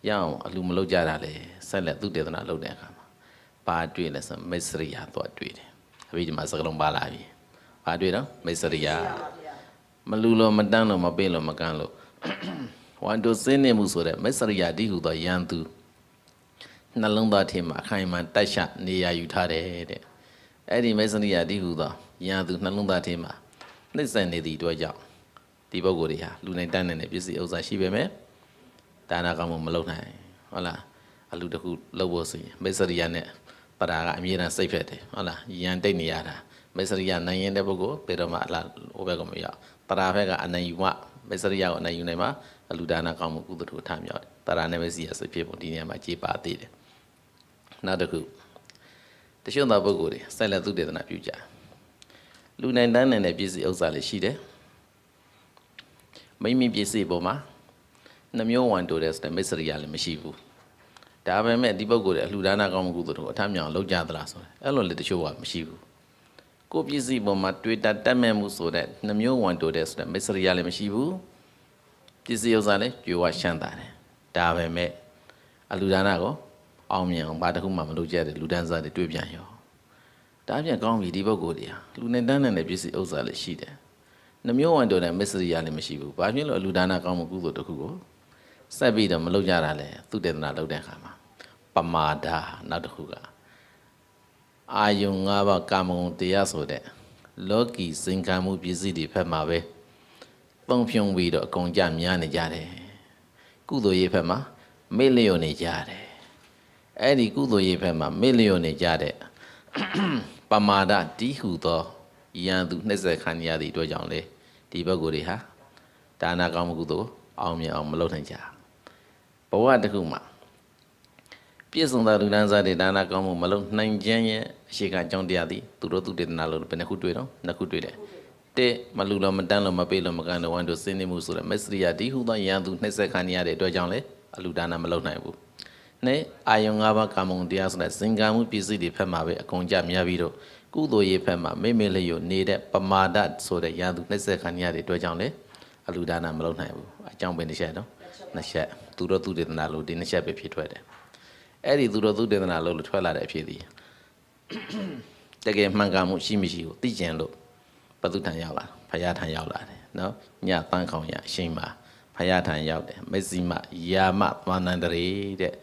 ရအောင်အလူမလုပ်ကြတာလေဆက်လက်သူတေသနာလုပ်တဲ့အခါမှာဘာတွေ့လဲဆိုမစ္စရိယာသွားတွေ့တယ်အဘိဓမ္မာစကလုံးပါလာပြီဘာတွေ့တော့မစ္စရိယာမလူလို့မတန်းလို့မပင့်လို့မကန်းလို့ဝန်တုစင်းနေမှုဆိုတဲ့မစ္စရိယာတိဟုသောယံသူနှလုံးသားထဲမှာအခိုင်အမာတိုက်ချနေရာယူထားတယ်တဲ့အဲ့ဒီမေစနိယတိဟူသောရာသူနှလုံးသားထဲမှာနှိမ့်ဆက်နေသည့်အတွက်ကြောင့်ဒီပုဂ္ဂိုလ်တွေဟာလူနိုင်တန်းနိုင်တဲ့ပစ္စည်းဥစ္စာရှိပေမဲ့ဒါနာကမှမလုပ်နိုင်ဟုတ်လားအလူတစ်ခုလုပ်ဖို့ဆိုရင်မေစရိယနဲ့ပရာကအမြဲတမ်းစိတ်ဖက်တယ်ဟုတ်လားယံတိတ်နေရတာမေစရိယနိုင်ရင်တဲ့ပုဂ္ဂိုလ်ဘယ်တော့မှအလားဟိုဘက်ကမရောက်ပရာဘက်ကအနိုင်ယူမှမေစရိယကိုအနိုင်ယူနိုင်မှအလူဒါနာကောင်းမှုကုသထုထမြောက်တယ်ပရာနဲ့မေစရိယစိတ်ဖြစ်ပုံဒီနေရာမှာကြေပါသေးတယ်နောက်တစ်ခုတချို့သောပုဂ္ဂိုလ်တွေစိုက်လက်သုတေသနာပြုကြလူနိုင်တန်းနိုင်တဲ့ပစ္စည်းဥစ္စာတွေရှိတယ်မိမိပစ္စည်းပေါ်မှာနှမျိုးဝန်တိုတဲ့စတဲ့မစ္စရိယလည်းမရှိဘူးဒါပေမဲ့ဒီပုဂ္ဂိုလ်တွေအလှူဒါနကောင်းမှုကုသိုလ်တို့အထမြောင်လောက်ကြသလားဆိုတယ်အဲ့လိုလည်းတချို့ကမရှိဘူးကိုပစ္စည်းပေါ်မှာတွေ့တာတတ်မဲ့မှုဆိုတဲ့နှမျိုးဝန်တိုတဲ့စတဲ့မစ္စရိယလည်းမရှိဘူးပစ္စည်းဥစ္စာလည်းကြွယ်ဝရှမ်းသာတယ်ဒါပေမဲ့အလှူဒါနကောအောင်မြင်အောင်ဘာတစ်ခုမှမလုပ်ကြတဲ့လူတန်းစားတွေတွေ့ပြန်ရောဒါအပြင်ကောင်းပြီဒီဘက်ကိုတည်းလူနဲ့တန်းနဲ့ပစ္စည်းဥစ္စာလည်းရှိတယ်နှမျိုးဝန်တော်နဲ့မစ္စရိယလည်းမရှိဘူးဘာဖြစ်လို့အလူဒါနာကောင်းမှုကုသိုလ်တစ်ခုကိုဆက်ပြီးတော့မလုပ်ကြတာလဲသူတေသနာလုပ်တဲ့အခါမှာပမာဒနောက်တစ်ခုကအာယုံ၅ပါးကာမဂုဏ်တရားဆိုတဲ့လောကီစင်ခံမှုပစ္စည်းတွေဖက်မှာပဲပုံဖြုံပြီးတော့အကုန်ကြများနေကြတယ်ကုသိုလ်ရေးဖက်မှာမေ့လျော့နေကြတယ်အဲ့ဒီကုသိုလ်ရေးဘက်မှာမေ့လျော့နေကြတဲ့ပမာဒတီးဟူသောယံသူ20ခန်းရသည့်အတွက်ကြောင့်လေဒီဘက်ကိုယ်တွေဟာဒါနာကောင်းမှုကုသိုလ်အောင်မြင်အောင်မလုပ်နိုင်ကြဘဝတစ်ခုမှာပြည့်စုံသောလူဒန်းစားတွေဒါနာကောင်းမှုမလုပ်နိုင်ခြင်းရဲ့အရှိကအကြောင်းတရားသည်သူတို့သူတေသနာလို့ဘယ်နှခုတွေ့တော့နှစ်ခုတွေ့တယ်တဲ့မလူလို့မတန်းလို့မပေးလို့မကန်လို့ဝန်တို့စင်းနေမှုဆိုတဲ့မစ္စရိယတီးဟူသောယံသူ20ခန်းရတဲ့အတွက်ကြောင့်လေအလူဒါနာမလုပ်နိုင်ဘူးနဲ့အာယုံ၅ပါးကာမုံတရားဆိုတဲ့ဇင်ကံမှုပစ္စည်းတွေဖက်မှာပဲအကုန်ကြမြပြီးတော့ကုသိုလ်ရေးဖက်မှာမိမိလျော်နေတဲ့ပမာဒဆိုတဲ့ရာသူ20ခန်းရတဲ့အတွက်ကြောင့်လေအလူဒါနမလုပ်နိုင်ဘူးအကြောင်းပင်တစ်ချက်တော့နှစ်ချက်သူတော်သူဒေသနာလို့ဒီနှစ်ချက်ပဲဖြစ်ထွက်တယ်အဲ့ဒီသူတော်သူဒေသနာလို့ထွက်လာတဲ့အဖြစ်ဒီတကယ်မှန်ကန်မှုရှိမရှိကိုသိကျင်လို့ဘုသူထံရောက်လာဖရာထံရောက်လာတယ်နော်ညတန်းခေါင်ရအရှိန်ပါဖရာထံရောက်တယ်မက်စီမယာမသမာနန္တရေတဲ့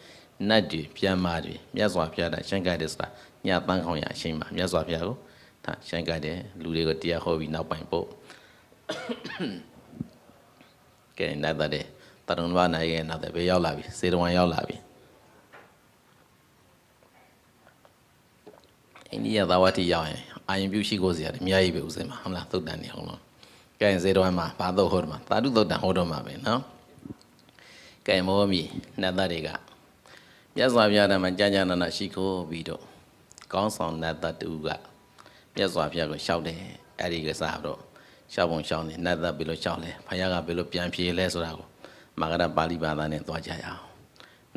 နတ်တွေပြန်မာတွေမြတ်စွာဘုရားတာရှန်ကတဲ့ဆိုတာညပန်းခေါင်ရအချိန်မှာမြတ်စွာဘုရားကိုဒါရှန်ကတဲ့လူတွေကိုတရားဟောပြီးနောက်ပိုင်းပို့ကဲနတ်တဲ့တရုံဘာနိုင်ရဲ့နတ်တဲ့ဘယ်ရောက်လာပြီစေတဝန်ရောက်လာပြီအိန္ဒိယသာဝတိရောက်ရင်အာယံပြုရှိကိုစရာအများကြီးပဲဥစဉ်မှာဟုတ်လားသုတ်တန်နေအောင်လို့ကဲစေတဝန်မှာဘာသုတ်ဟောတယ်မှာသာဓုသုတ်တန်ဟောတော့မှာပဲနော်ကဲမောမီနတ်သားတွေကမြတ်စွာဘုရားဓမ္မကြာကြာနာနာရှိခိုးပြီးတော့ကောင်းဆောင်နတ်သတ္တူကမြတ်စွာဘုရားကိုရှောက်တယ်အဲ့ဒီကစားတော့ရှောက်ပုံရှောက်နေနတ်သတ်ပြီးလို့ရှောက်လဲဘုရားကပြီးလို့ပြန်ဖြေလဲဆိုတာကိုမဂရပါဠိဘာသာနဲ့သွားကြရအောင်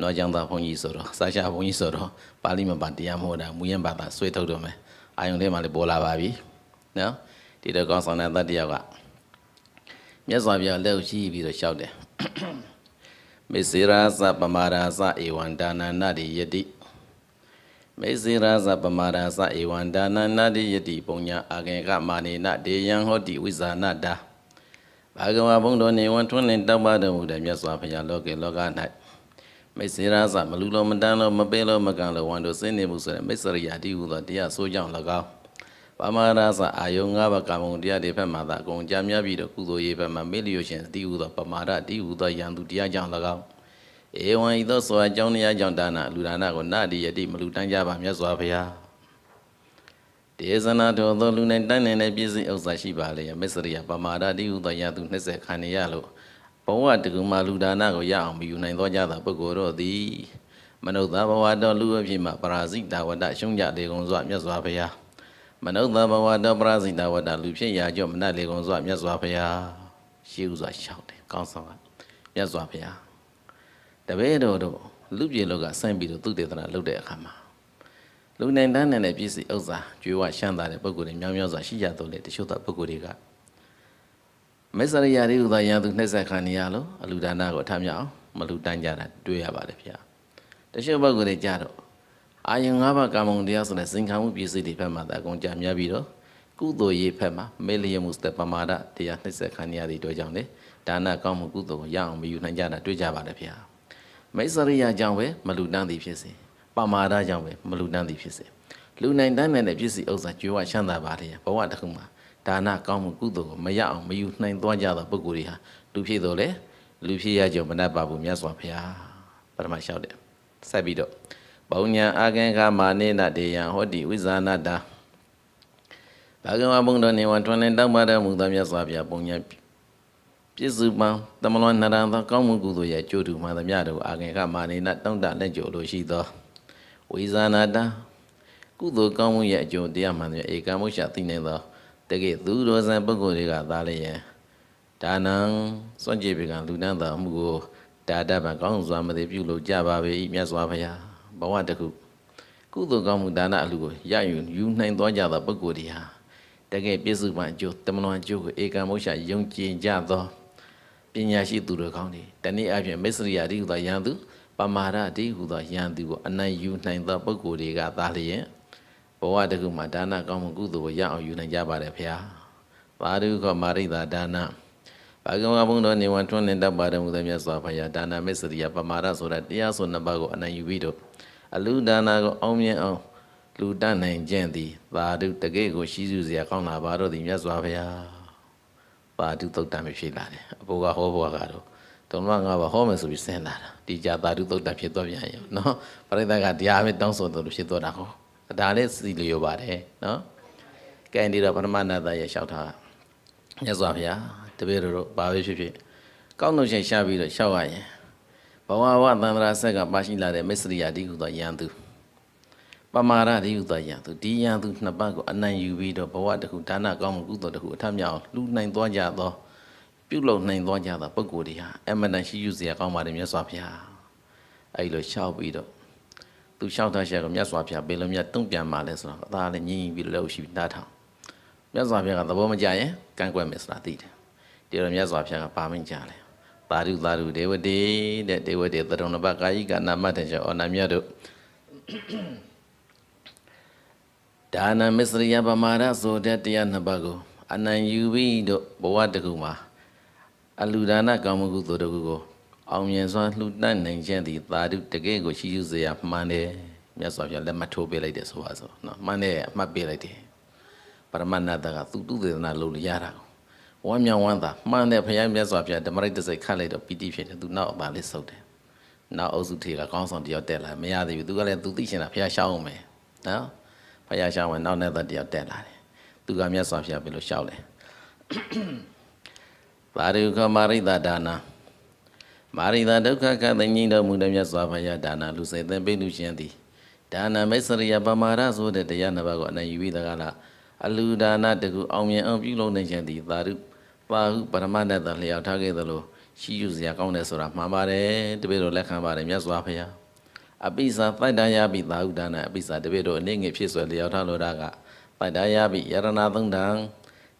နော်ကြောင့်သာဘုန်းကြီးဆိုတော့စာရှာဘုန်းကြီးဆိုတော့ပါဠိမှာပါတရားမဟုတ်တာမူရင်ဘာသာဆွေးထုတ်တော့မယ်အာယုန်ထဲမှာလည်းပေါ်လာပါပြီနော်ဒီတော့ကောင်းဆောင်တဲ့တတ္တယောက်ကမြတ်စွာဘုရားလက်ကိုရှိပြီးတော့ရှောက်တယ်မေစေရာသပမာရာသဧဝံဒါနာနာတိယတိမေစေရာသပမာရာသဧဝံဒါနာနာတိယတိပုံညာအာကေကမာနေနဒေယံဟောတိဝိဇာနာတာဘာဂဝဘုံတော်နေဝံထွန်းလင်းတောက်ပါတော်မူတဲ့မြတ်စွာဘုရားလောကေလောက၌မေစေရာသမလူလောမတန်းလောမပင်လောမကံလောဝန်တို့စင်းနေမှုဆိုတဲ့မေစရိယာတိဟုသောတရားဆိုကြောင့်၎င်းပါမရသအာယုံ၅ပါးကာမဂုဏ်တရားတွေဘက်မှသာအကုန်ကြမ်းများပြီးတော့ကုသိုလ်ရေးဘက်မှမေ့လျော့ခြင်းတိဟုသောပမာဒတိဟုသောယံသူတရားကြောင့်၎င်းဧဝံဤသောစွာအကြောင်းတရားကြောင့်ဒါနလူဒါနကိုနာတိယတိမလူတန်းကြပါမြတ်စွာဘုရားဒေသနာတော်သောလူနိုင်တန်းနေတဲ့ပြည့်စုံဥစ္စာရှိပါလေမစ္စရိယပမာဒတိဟုသောယံသူ20ခန္ဓရလို့ဘဝတကူမှလူဒါနကိုရအောင်မယူနိုင်သောကြသောပုဂ္ဂိုလ်တို့သည်မနုဿဘဝတော်လူအဖြစ်မှပရာဇိတဝတရှုံးကြလေကုန်စွာမြတ်စွာဘုရားမနုဿဘဝတောပရဇိတဝတ္တလူဖြစ်ရာကြောင့်မနတ်လေကုံစွာမြတ်စွာဘုရားရှိဥစွာရှောက်တယ်ကောင်းဆောင်ကမြတ်စွာဘုရားတပည့်တော်တို့လူပြေလောကစိုင်းပြီးတော့သူတေသနာလုပ်တဲ့အခါမှာလူနိုင်တန်းနိုင်တဲ့ပြည့်စုံဥစ္စာကျွေးဝရှမ်းသာတဲ့ပုဂ္ဂိုလ်တွေများများစွာရှိကြတော့လေတချို့သောပုဂ္ဂိုလ်တွေကမစ္စရိယာတွေဥသာရန်သူနှက်ဆက်ခံနေရလို့အလူဒါနာကိုထားမြအောင်မလူတန်းကြတာတွေ့ရပါတယ်ဗျာတချို့ပုဂ္ဂိုလ်တွေကြတော့အာယုံ၅ပါးကာမဂုဏ်တရားဆိုတဲ့စင်ခံမှုပြည့်စုံတဲ့ဘက်မှာသာအကုန်ကြာမြတ်ပြီးတော့ကုသိုလ်ရေးဘက်မှာမေလျမှုစတပမာဒတရားနှိစ္စခံရသည့်အတွက်ကြောင့်လေဒါနကောင်းမှုကုသိုလ်ကိုရအောင်မယူနိုင်ကြတာတွေ့ကြပါတယ်ဗျာမိစ္ဆရိယကြောင့်ပဲမလူတန်းသည်ဖြစ်စေပမာဒကြောင့်ပဲမလူတန်းသည်ဖြစ်စေလူနိုင်တန်းနိုင်တဲ့ပြည့်စုံဥစ္စာကြွယ်ဝချမ်းသာပါလေဘဝတစ်ခုမှာဒါနကောင်းမှုကုသိုလ်ကိုမရအောင်မယူနိုင်သွားကြသောပုဂ္ဂိုလ်တွေဟာလူဖြစ်တော်လေလူဖြစ်ရကြုံမနှက်ပါဘူးမြတ်စွာဘုရားပရမလျှောက်တယ်ဆက်ပြီးတော့ပုံညာအာကင်္ခမာနိနတေယံဟောတိဝိဇာနာတာဘာကဝဘုံတော်နေဝထွန်းလင်းတောက်ပါတော်မူသောမြတ်စွာဘုရားပုံညာပြည့်စုံပံတမလွန်နရံသောကောင်းမှုကုသိုလ်ရဲ့ကျိုးတူမှသမျှတို့အာကင်္ခမာနိနတောင့်တလက်ကြိုလိုရှိသောဝိဇာနာတာကုသိုလ်ကောင်းမှုရဲ့အကျိုးတရားမှန်တဲ့ဧကမုရှာသိနေသောတကယ်သူတော်စံပုဂ္ဂိုလ်တွေကသာလျင်ဒါနံစွန့်ကြည်ပေကံလူနန်းသာမှုကိုဒါတတ်ပံကောင်းစွာမသိပြုလို့ကြပါပေ၏မြတ်စွာဘုရားဘဝတစ်ခုကုသိုလ်ကောင်းမှုဒါနအလှကိုရယူယူနိုင်သွားကြသောပုဂ္ဂိုလ်တွေဟာတကယ်ပြည့်စုံမှအကျိုးတမလွန်အကျိုးကိုဧကံမုတ်ရှာယုံကြည်ကြသောပညာရှိသူတို့ကောင်းတွေတနည်းအားဖြင့်မစ္စရိယာတိဟုသောယံသူပမာရတိဟုသောယံသူကိုအနိုင်ယူနိုင်သောပုဂ္ဂိုလ်တွေကသာလျင်ဘဝတစ်ခုမှာဒါနကောင်းမှုကုသိုလ်ကိုရအောင်ယူနိုင်ကြပါတယ်ဖေ။ပါရုခောမာရိတာဒါနဘာကဝဘုံတော်နေဝံထွန်းလင်းတတ်ပါတော်မူသောမြတ်စွာဘုရားဒါနမစ္စရိယပမာရဆိုတဲ့တရားစွန်နှစ်ပါးကိုအနိုင်ယူပြီးတော့အလူဒါနာကိုအောင်မြင်အောင်လူတတ်နိုင်ခြင်းသည်ပါတုတကယ့်ကိုရှိစုစရာကောင်းလာပါတော့သည်မြတ်စွာဘုရားပါတုသုတ်တံဖြစ်လာတယ်အဘောကဟောဘောကတော့တုံမငါပါဟောမယ်ဆိုပြီးဆင်းလာတာဒီကြပါတုသုတ်တံဖြစ်သွားပြန်ရောနော်ပရိသတ်ကတရားပဲတောင်းဆိုတယ်လို့ဖြစ်သွားတာဟောဒါလည်းစီလျော်ပါတယ်နော်ကဲဒီတော့ပရမနာသရဲ့လျှောက်ထားမြတ်စွာဘုရားတပည့်တို့ဘာပဲဖြစ်ဖြစ်ကောင်းလို့ရှင်ရှာပြီးတော့လျှောက်ရရင်ဘဝဝသန္တရာဆက်ကပါရှိလာတဲ့မစ္စရိယတိဟုသောယံသူပမာရတိဟုသောယံသူဒီယံသူနှစ်ပတ်ကိုအနံ့ယူပြီးတော့ဘဝတစ်ခုဒါနကောင်းမှုကုသိုလ်တစ်ခုအထမြောက်လှူနိုင်သွားကြသောပြုလုပ်နိုင်သွားကြသောပုဂ္ဂိုလ်တွေဟာအမတန်ရှိယူစရာကောင်းပါတယ်မြတ်စွာဘုရားအဲ့လိုလျှောက်ပြီးတော့သူလျှောက်ထားရှာကိုမြတ်စွာဘုရားဘယ်လိုများတုံ့ပြန်ပါလဲဆိုတော့အသာလည်းညင်ပြီးတော့လည်းရှိပြီးတားထောင်မြတ်စွာဘုရားကသဘောမကျရင်ကန့်ကွက်မယ်ဆိုတာသိတယ်ဒီလိုမြတ်စွာဘုရားကပါမင်းကြတယ်ပါရုသာရုဒေဝတေတဲ့ဒေဝတေသရုံနဘကာယိကနာမတေချောအနာမြတ်တို့ဒါနမစ္စရိယဗမာရဆိုတဲ့တရားနှစ်ပါးကို အနံယူပြီးတို့ဘဝတကူမှာအလူဒါနကာမကုသိုလ်တကူကိုအောင်မြင်စွာလှူဒန်းနိုင်ခြင်းသည် သာဓုတကယ်ကိုရှိယူစရာမှန်တယ်မြတ်စွာဘုရားလက်မှတ်ထိုးပေးလိုက်တယ်ဆိုပါစို့နော်မှန်တယ်အမှတ်ပေးလိုက်တယ်ပရမဏတကသူတုသေနာလို့ရတာဝမ်းမြောက်ဝမ်းသာမှန်တဲ့ဘုရားမြတ်စွာဘုရားဓမ္မရိတ်တစိတ်ခတ်လိုက်တော့ပီတိဖြစ်တယ်သူနောက်အပါလေးဆုပ်တယ်နောက်အုပ်စုထေကကောင်းဆောင်တယောက်တက်လာမရသေးဘူးသူကလည်းသူသိရှင်တာဘုရားရှောင်းအောင်မယ်နော်ဘုရားရှောင်းမယ်နောက်နဲ့သက်တယောက်တက်လာတယ်သူကမြတ်စွာဘုရားဘယ်လိုရှောက်လဲပါရိခမာရိတာဒါနာမာရိတာဒုက္ခကသညိတော်မူတဲ့မြတ်စွာဘုရားဒါနာလူစိတ်သင်ပိလူရှင်သည်ဒါနာမိတ်စရိယပမာရဆိုတဲ့တရားနှစ်ပါးကိုအနိုင်ယူပြီးတကားလားအလူဒါနာတကူအောင်မြင်အောင်ပြုလုပ်နိုင်ခြင်းသည်သာရုပါဟုပရမတ်တန်လျောက်ထားခဲ့သလိုရှိယူစရာကောင်းတယ်ဆိုတာမှန်ပါတယ်တပည့်တော်လက်ခံပါတယ်မြတ်စွာဘုရားအပိစာပိုက်တန်ရပြီသာဟုဒါနအပိစာတပည့်တော်အနေငယ်ဖြစ်ဆွဲလျောက်ထားလိုတာကပိုက်တန်ရပြီယရဏသုံးတံ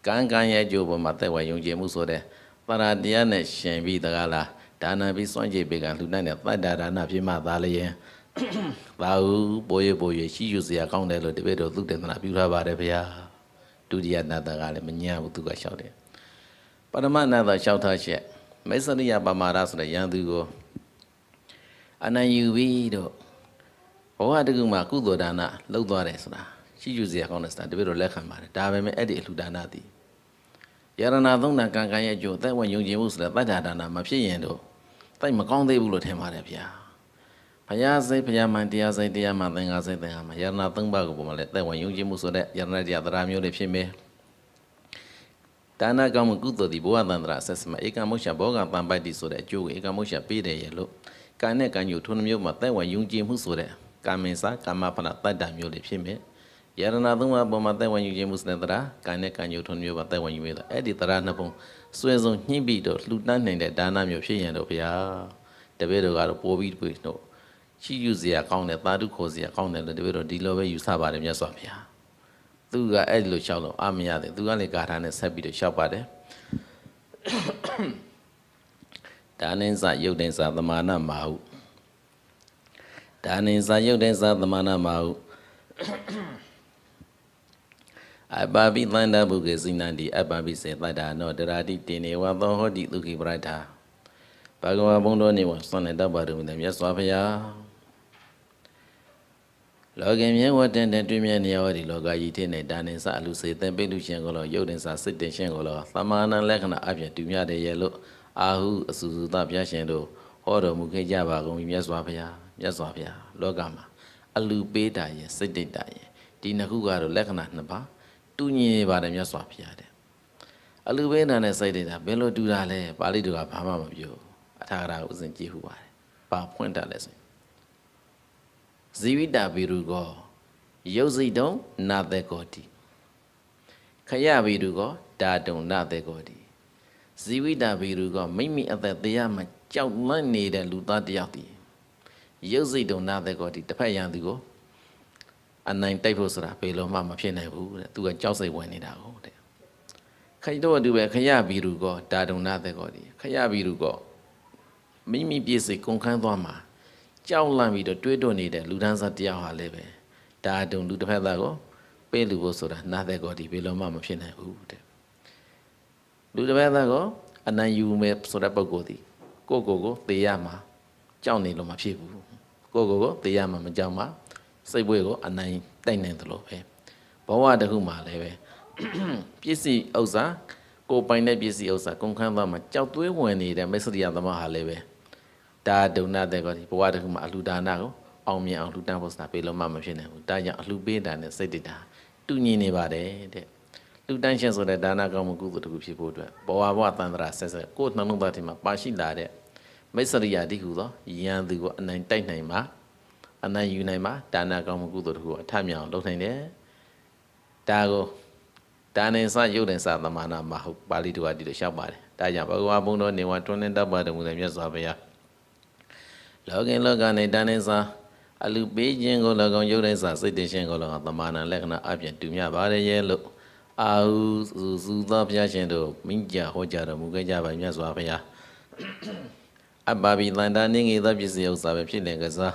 ကံကံရဲ့ကြိုးပေါ်မှာသက်ဝယုံကြည်မှုဆိုတဲ့ပါရတရားနဲ့ရှင်ပြီးတကားလားဒါနပြီးစွန့်ကြည်ပေကလူနိုင်တဲ့ပိုက်တာဒါနဖြစ်မှသာလျင်ဘာဟုပိုးရပိုးရရှိယူစရာကောင်းတယ်လို့တပည့်တော်သုတေသနာပြုထားပါတယ်ဗျာဒုတိယနာတကလည်းမညံ့ဘူးသူကလျှောက်တယ်ပရမနာသာလျှောက်ထားချက်မေစရိယပမာရဆိုတဲ့ရန်သူကိုအနံယူပြီးတော့ဘဝတကူမှာကုသိုလ်ဒါနလှုပ်သွားတယ်ဆိုတာရှိယူစရာကောင်းတယ်ဆိုတာတပည့်တော်လက်ခံပါတယ်ဒါပဲမဲ့အဲ့ဒီအလှူဒါနသည်ယရနာသုံးနာကံကံရဲ့အကျိုးအသက်ဝင်ယုံကြည်မှုဆိုတဲ့တတ္ထာဒါနမဖြစ်ရင်တော့တိတ်မကောင်းသေးဘူးလို့ထင်ပါတယ်ဗျာဘုရားစိတ်ဘုရားမှန်တရားစိတ်တရားမှန်သင်္ဃာစိတ်သင်္ဃာမှယရနာသုံးပါးကိုပုံမှန်လဲအသက်ဝင်ယုံကြည်မှုဆိုတဲ့ယရနာတရားတရားမျိုးတွေဖြစ်မယ်ဒါနကောင်းမှုကုသိုလ်သည်ဘဝတန္တရာဆက်စမဧကမုတ်ရှာဘောဂပံပိုက်တိဆိုတဲ့အကျိုးကိုဧကမုတ်ရှာပေးတယ်ရဲ့လို့ကာနဲ့ကံညိုထုံနှမျိုးမှာတိုက်ဝံယုံကြည်မှုဆိုတဲ့ကာမင်စာကာမဖလတတ်တာမျိုးတွေဖြစ်မြင်ယရဏသုံးပါးပေါ်မှာတိုက်ဝံယူခြင်းမှုစတဲ့တရားကာနဲ့ကံညိုထုံမျိုးပါတိုက်ဝံယူမိတာအဲ့ဒီတရားနှစ်ပုံစွဲစုံညှိပြီးတော့လှူတန်းနိုင်တဲ့ဒါနမျိုးဖြစ်ရင်တော့ဗျာတပည့်တော်ကတော့ပိုးပြီးတွေ့တော့ချီးယူစရာကောင်းတယ်သာဓုခေါ်စရာကောင်းတယ်လို့တပည့်တော်ဒီလိုပဲယူဆပါတယ်မြတ်စွာဘုရားသူကအဲ့လိုလျှောက်လို့အမရတယ်သူကလည်းဂါထာနဲ့ဆက်ပြီးတော့လျှောက်ပါတယ်ဒါနိစ္စယုတ်တိစ္စသမာနမဟုဒါနိစ္စယုတ်တိစ္စသမာနမဟုအပပိသန္တဘုကေစိနန္တိအပပိစေတတ္တာနောတရာတိတေနေဝသောဟောတိသူခိပရတ္ထာဘဂဝါဘုံတော်နေဝဆွမ်းနေတတ်ပါတော်မူတဲ့မြတ်စွာဘုရားလောကင်မြဲဝတ်တင်တဲ့တွေ့မြဲနေရသည်လောကကြီးထင်းတဲ့တာနေစအလူစေသင်ပိတုရှင်ကိုလောရုပ်တင်စာစိတ်တင်ရှင်ကိုလောသမာနလက္ခဏာအပြင်တူမြတဲ့ရဲ့လို့အာဟုအစုစုသပြရှင်တို့ဟောတော်မူခဲ့ကြပါကုန်ပြီမြတ်စွာဘုရားမြတ်စွာဘုရားလောကမှာအလူပေးတာရဲ့စိတ်တင်တာရဲ့ဒီနှစ်ခုကတော့လက္ခဏာနှစ်ပါးတူညီပါတယ်မြတ်စွာဘုရားတဲ့အလူပေးတာနဲ့စိတ်တင်တာဘယ်လိုတူတာလဲပါဠိတော်ကဘာမှမပြောအထာဂရာဥစဉ်ကြည့်ဟုပါတယ်ပါဖွင့်တာလဲဆိုရင်ဇီဝိတာဘီရုကောယုတ်စိတုံ နာသကောတိခရဘီရုကောတာတုံနာသကောတိဇီဝိတာဘီရုကောမိမိအသက်တရားမှာကြောက်လန့်နေတဲ့လူသားတယောက်တည်းရုပ်စိတ်တုံနာသကောတိတစ်ဖက်ရန်သူကိုအနိုင်တိုက်ဖို့ဆိုတာဘယ်လိုမှမဖြစ်နိုင်ဘူးတဲ့သူကကြောက်စိတ်ဝင်နေတာဟုတ်တဲ့ခိုင်တော့အတူပဲခရဘီရုကောတာတုံနာသကောတိခရဘီရုကောမိမိပြည့်စိတ်ကုန်ခန်းသွားမှာကြောက်လန့်ပြီးတော့တွေးတွနေတဲ့လူဒန်းစားတယောက်ဟာလည်းပဲဒါအတုံလူတစ်ဖက်သားကိုပေးလူဖို့ဆိုတာနာသက်ကောဒီဘယ်လိုမှမဖြစ်နိုင်ဘူးတဲ့လူတစ်ဖက်သားကိုအနံယူမယ်ဆိုတဲ့ပုံကိုဒီကိုကိုကိုသေရမှာကြောက်နေလို့မဖြစ်ဘူးကိုကိုကိုသေရမှာမကြောက်မှာစိတ်ပွေကိုအနံတိုက်နိုင်တယ်လို့ပဲဘဝတစ်ခုမှာလည်းပဲပစ္စည်းဥစ္စာကိုပိုင်တဲ့ပစ္စည်းဥစ္စာကုန်ခန်းသားမှာကြောက်သွေးဝင်နေတဲ့မိတ်ဆွေရသမားဟာလည်းပဲတာဒုဏတဲ့ကောဒီဘဝတစ်ခုမှာအလှူဒါနကိုအောင်မြင်အောင်လှူဒါန်းဖို့စတာပေးလို့မှမဖြစ်နိုင်ဘူးဒါကြောင့်အလှူပေးတာနဲ့စိတ်တည်တာတူညီနေပါတယ်တဲ့လူတန်းရှင်ဆိုတဲ့ဒါနကောင်းမှုကုသိုလ်တစ်ခုဖြစ်ဖို့အတွက်ဘဝဘဝတန်ត្រာဆက်ဆက်ကိုယ်နှလုံးသားထဲမှာပါရှိလာတဲ့မိစ္ဆရိယတိဟုသောယံသူကိုအနိုင်တိုက်နိုင်မှာအနိုင်ယူနိုင်မှာဒါနကောင်းမှုကုသိုလ်တစ်ခုကိုအထမြောင်လုပ်နိုင်တယ်ဒါကိုဒါနေစရုပ်တင်စသမာနာမဟုတ်ပါဠိတော်ကဒီလိုရှောက်ပါတယ်ဒါကြောင့်ဘဂဝါဘုံတော်နေဝတွန်းလင်းတတ်ပါတော်မူတဲ့မြတ်စွာဘုရားလောကင်လောကနိတန်နေစာအလူပေးခြင်းကို၎င်းရုပ်တိုင်းစာစိတ်တည်ခြင်းကို၎င်းသမာနလက္ခဏာအပြင်တူမြပါတယ်ရဲ့လို့အာဟုသုသောဘုရားရှင်တို့မိကြဟောကြားတော်မူခဲ့ကြပါမြတ်စွာဘုရားအဘဘိတန္တာနိငေသောပစ္စည်းဥစ္စာပဲဖြစ်လင်ကစား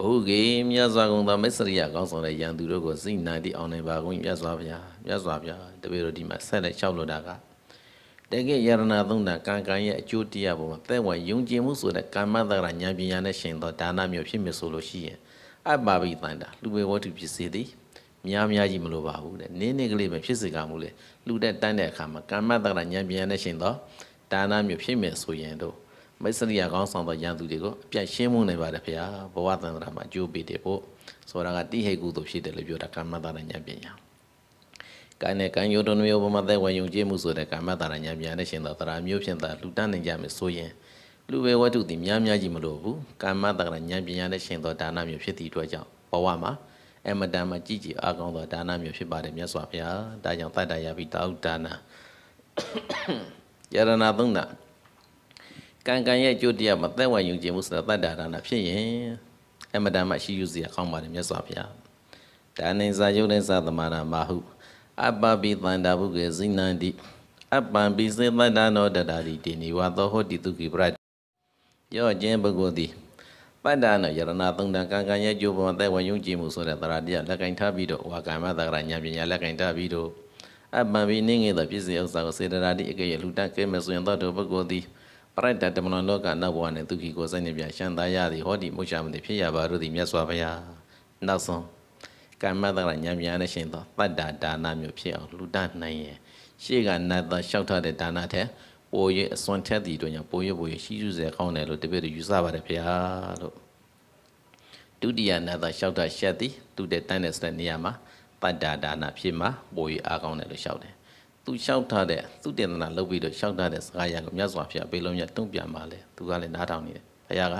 ဘုကေမြတ်စွာဘုရားမစ္စရိယကောင်းဆောင်တဲ့ယံသူတို့ကိုစိတ်နိုင်တိအောင်နိုင်ပါကုန်မြတ်စွာဘုရားမြတ်စွာဘုရားတပည့်တို့ဒီမှာဆက်လက်လျှောက်လို့တာကတကယ်ယရဏသုံးတာကံကံရဲ့အကျိုးတရားပေါ်မှာသက်ဝင်ယုံကြည်မှုဆိုတဲ့ကာမတက္ကရာဉာဏ်ပညာနဲ့ရှင်သောဒါနမျိုးဖြစ်မယ်ဆိုလို့ရှိရင်အပ္ပဘိတန္တာလူပဲဝတ္ထုဖြစ်စေသည်များများကြီးမလိုပါဘူးတဲ့နင်းနေကလေးပဲဖြစ်စေကမှုလေလူတဲ့တန်းတဲ့အခါမှာကာမတက္ကရာဉာဏ်ပညာနဲ့ရှင်သောဒါနမျိုးဖြစ်မယ်ဆိုရင်တော့မိစရိယကောင်းဆောင်သောယန္တုတွေကိုအပြတ်ရှင်းမှုနိုင်ပါတယ်ခင်ဗျာဘဝတန္တရာမှာအကျိုးပေးတယ်ပေါ့ဆိုတာကတိဟိတ်ကုသိုလ်ဖြစ်တယ်လို့ပြောတာကာမတက္ကရာဉာဏ်ပညာကာနဲ့ကံယုံတော်မျိုးဘုမသက်ဝေယုံကြည်မှုဆိုတဲ့ကာမတာရညာပြန်နဲ့ရှင်သောတရာမျိုးဖြင့်သာလူတန်းနိုင်ကြမယ်ဆိုရင်လူပဲဝတ္ထုသည်များများကြီးမလို့ဘူးကာမတာရညာပြန်နဲ့ရှင်သောဒါနမျိုးဖြစ်သည့်အတွက်ကြောင့်ဘဝမှာအမတန်မှကြည်ကြည်အားကောင်းသောဒါနမျိုးဖြစ်ပါတယ်မြတ်စွာဘုရားဒါကြောင့်တတ္တရာပိတာဥဒါနာယရဏသုံးနာကံကံရဲ့ကြိုတရားမသက်ဝေယုံကြည်မှုဆိုတဲ့တတ္တဒါနဖြစ်ရင်အမတန်မှရှိယူစရာကောင်းပါတယ်မြတ်စွာဘုရားဒါနေစာယုတ်နေစာသမารမာဟုအပ္ပပိတန္တာဘုကေဇိနန္တိအပ္ပံပိစေတ္တနောတတာတိတေနိဝါသောဟောတိတုကိပရယောခြင်းပုဂ္ဂိုလ်သည်ပတ္တနောယရဏသုံးတံကံကံရဲ့ကျိုးပေါ်သက်ဝင်ယုံကြည်မှုဆိုတဲ့သရတရားလက်ကင်ထားပြီးတော့ဝါကမ္မသကရဉာဏ်ပညာလက်ကင်ထားပြီးတော့အပ္ပံပိနင်းငယ်သောပြည့်စုံဥစ္စာကိုစေတရာတိအကရဲ့လူတန့်ကဲမဲ့ဆိုရင်သောတောပုဂ္ဂိုလ်သည်ပရတ္တဓမ္မနောလောကနတ်ဘဝနှင့်သူခိကိုစိတ်နှင့်ပြရှန်သာရသည်ဟောတိမုရှာမတိဖြစ်ရပါတို့သည်မြတ်စွာဘုရားနောက်ဆုံးကမ္မတရဉာဏ်များနဲ့ရှင်သောတတ္တာဒါနမျိုးဖြစ်အောင်လူတနိုင်ရန်ရှေ့ကနတ်သားလျှောက်ထားတဲ့ဒါနထက်ပို၍အစွန်ထက်သည့်တို့ကြောင့်ပို၍ပို၍ရှိစုစေကောင်းတယ်လို့တပည့်တွေယူဆပါတယ်ဗျာလို့ဒုတိယနတ်သားလျှောက်တာရှက်သည်သူတဲ့တန်းတဲ့ဆိုတဲ့နေရာမှာတတ္တာဒါနဖြစ်မှာပို၍အားကောင်းတယ်လို့လျှောက်တယ်သူလျှောက်ထားတဲ့သူတင်သနာလုပ်ပြီးတော့လျှောက်ထားတဲ့စကားရကိုမြတ်စွာဘုရားဘေးလုံးရတုံ့ပြန်ပါလေသူကလည်းနားထောင်နေတယ်ဘုရားက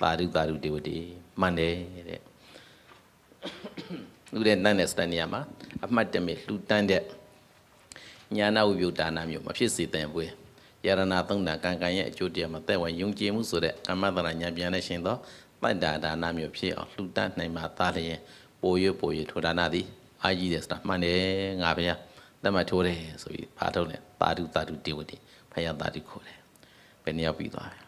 ပါရုပါရုဒေဝတီမှန်တယ်တဲ့လူတဲ့တန်းတဲ့စတန်နေရာမှာအမှတ်တမဲ့လူတန်းတဲ့ညာနာဝိပယုဒါနမျိုးမဖြစ်စေတဲ့ပွဲယရဏသုံးတာကံကံရဲ့အကျိုးတရားမှာတဲ့ဝင်ယုံကြည်မှုဆိုတဲ့ကမ္မတရညာပြန်နဲ့ရှင်သောပတ္တာဒါနမျိုးဖြစ်အောင်လှူဒန်းနိုင်မှသာလျင်ပိုရွပိုရထိုဒါနသည်အာကြီးတယ်ဆိုတာမှန်တယ်ငါဗျာတတ်မှတ်ထိုးတယ်ဆိုပြီးဘာထုတ်လဲတာတုတာတုတေဝတိဖယားတာတုခေါ်တယ်ဘယ်နှစ်ယောက်ပြီးသွားလဲ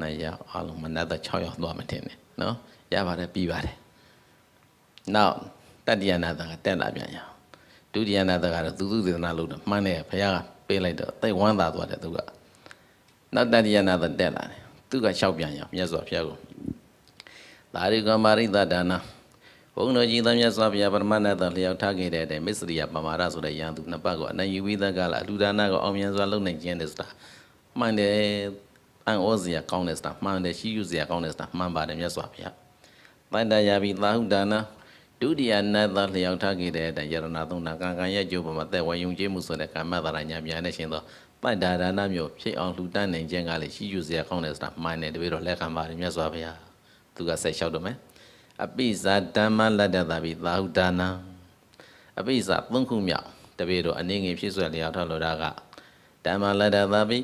နိုင်ရအောင်မနတ်သက်6ယောက်သွားမတင်နဲ့နော်ရပါတယ်ပြီးပါတယ်နောက်တတိယနာသကတက်လာပြန်ရအောင်ဒုတိယနာသကတော့သူသူသေသနာလို့တော့မှန်းတယ်ဘုရားကပေးလိုက်တော့သိဝမ်းသာသွားတယ်သူကနောက်တတိယနာသတက်လာတယ်သူကလျှောက်ပြန်ရအောင်မြတ်စွာဘုရားကိုသာရိကမာရိသဒါနာဘုန်းတော်ကြီးသမြတ်စွာဘုရားပရမနာတော်လျောက်ထားခဲ့တဲ့အတိုင်းမစ္စရိယပမာရဆိုတဲ့ယန္တုနှစ်ပတ်ကိုအနယူဝိသကလာအလူဒါနာကိုအောင်မြင်စွာလုပ်နိုင်ခြင်းတဲ့ဆိုတာမှန်တယ်အံ့ဩစရာကောင်းတယ်ဆိုတာမှန်တယ်ရှိယူစရာကောင်းတယ်ဆိုတာမှန်ပါတယ်မြတ်စွာဘုရားတန်တရာဘိသာဟုဒါနာဒုတိယနတ်သားလျောက်ထားခဲ့တဲ့အတိုင်းယရဏသုံးနာကံကံရဲ့ကျိုးပေါ်မှာသက်ဝယုံကြည်မှုဆိုတဲ့ကာမတာရညာများနဲ့ရှင်သောပတ္တာဒါနမျိုးဖြစ်အောင်လှူဒန်းနိုင်ခြင်းကလည်းရှိယူစရာကောင်းတယ်ဆိုတာမှန်တယ်တပည့်တော်လက်ခံပါတယ်မြတ်စွာဘုရားသူကဆက်လျှောက်တော့မယ်အပိဇာဓမ္မလတ္တသာပိသာဟုဒါနအပိဇာသုံးခုမြောက်တပည့်တော်အနေငယ်ဖြစ်စွာလျောက်ထားလို့ဒါကဓမ္မလတ္တသာပိ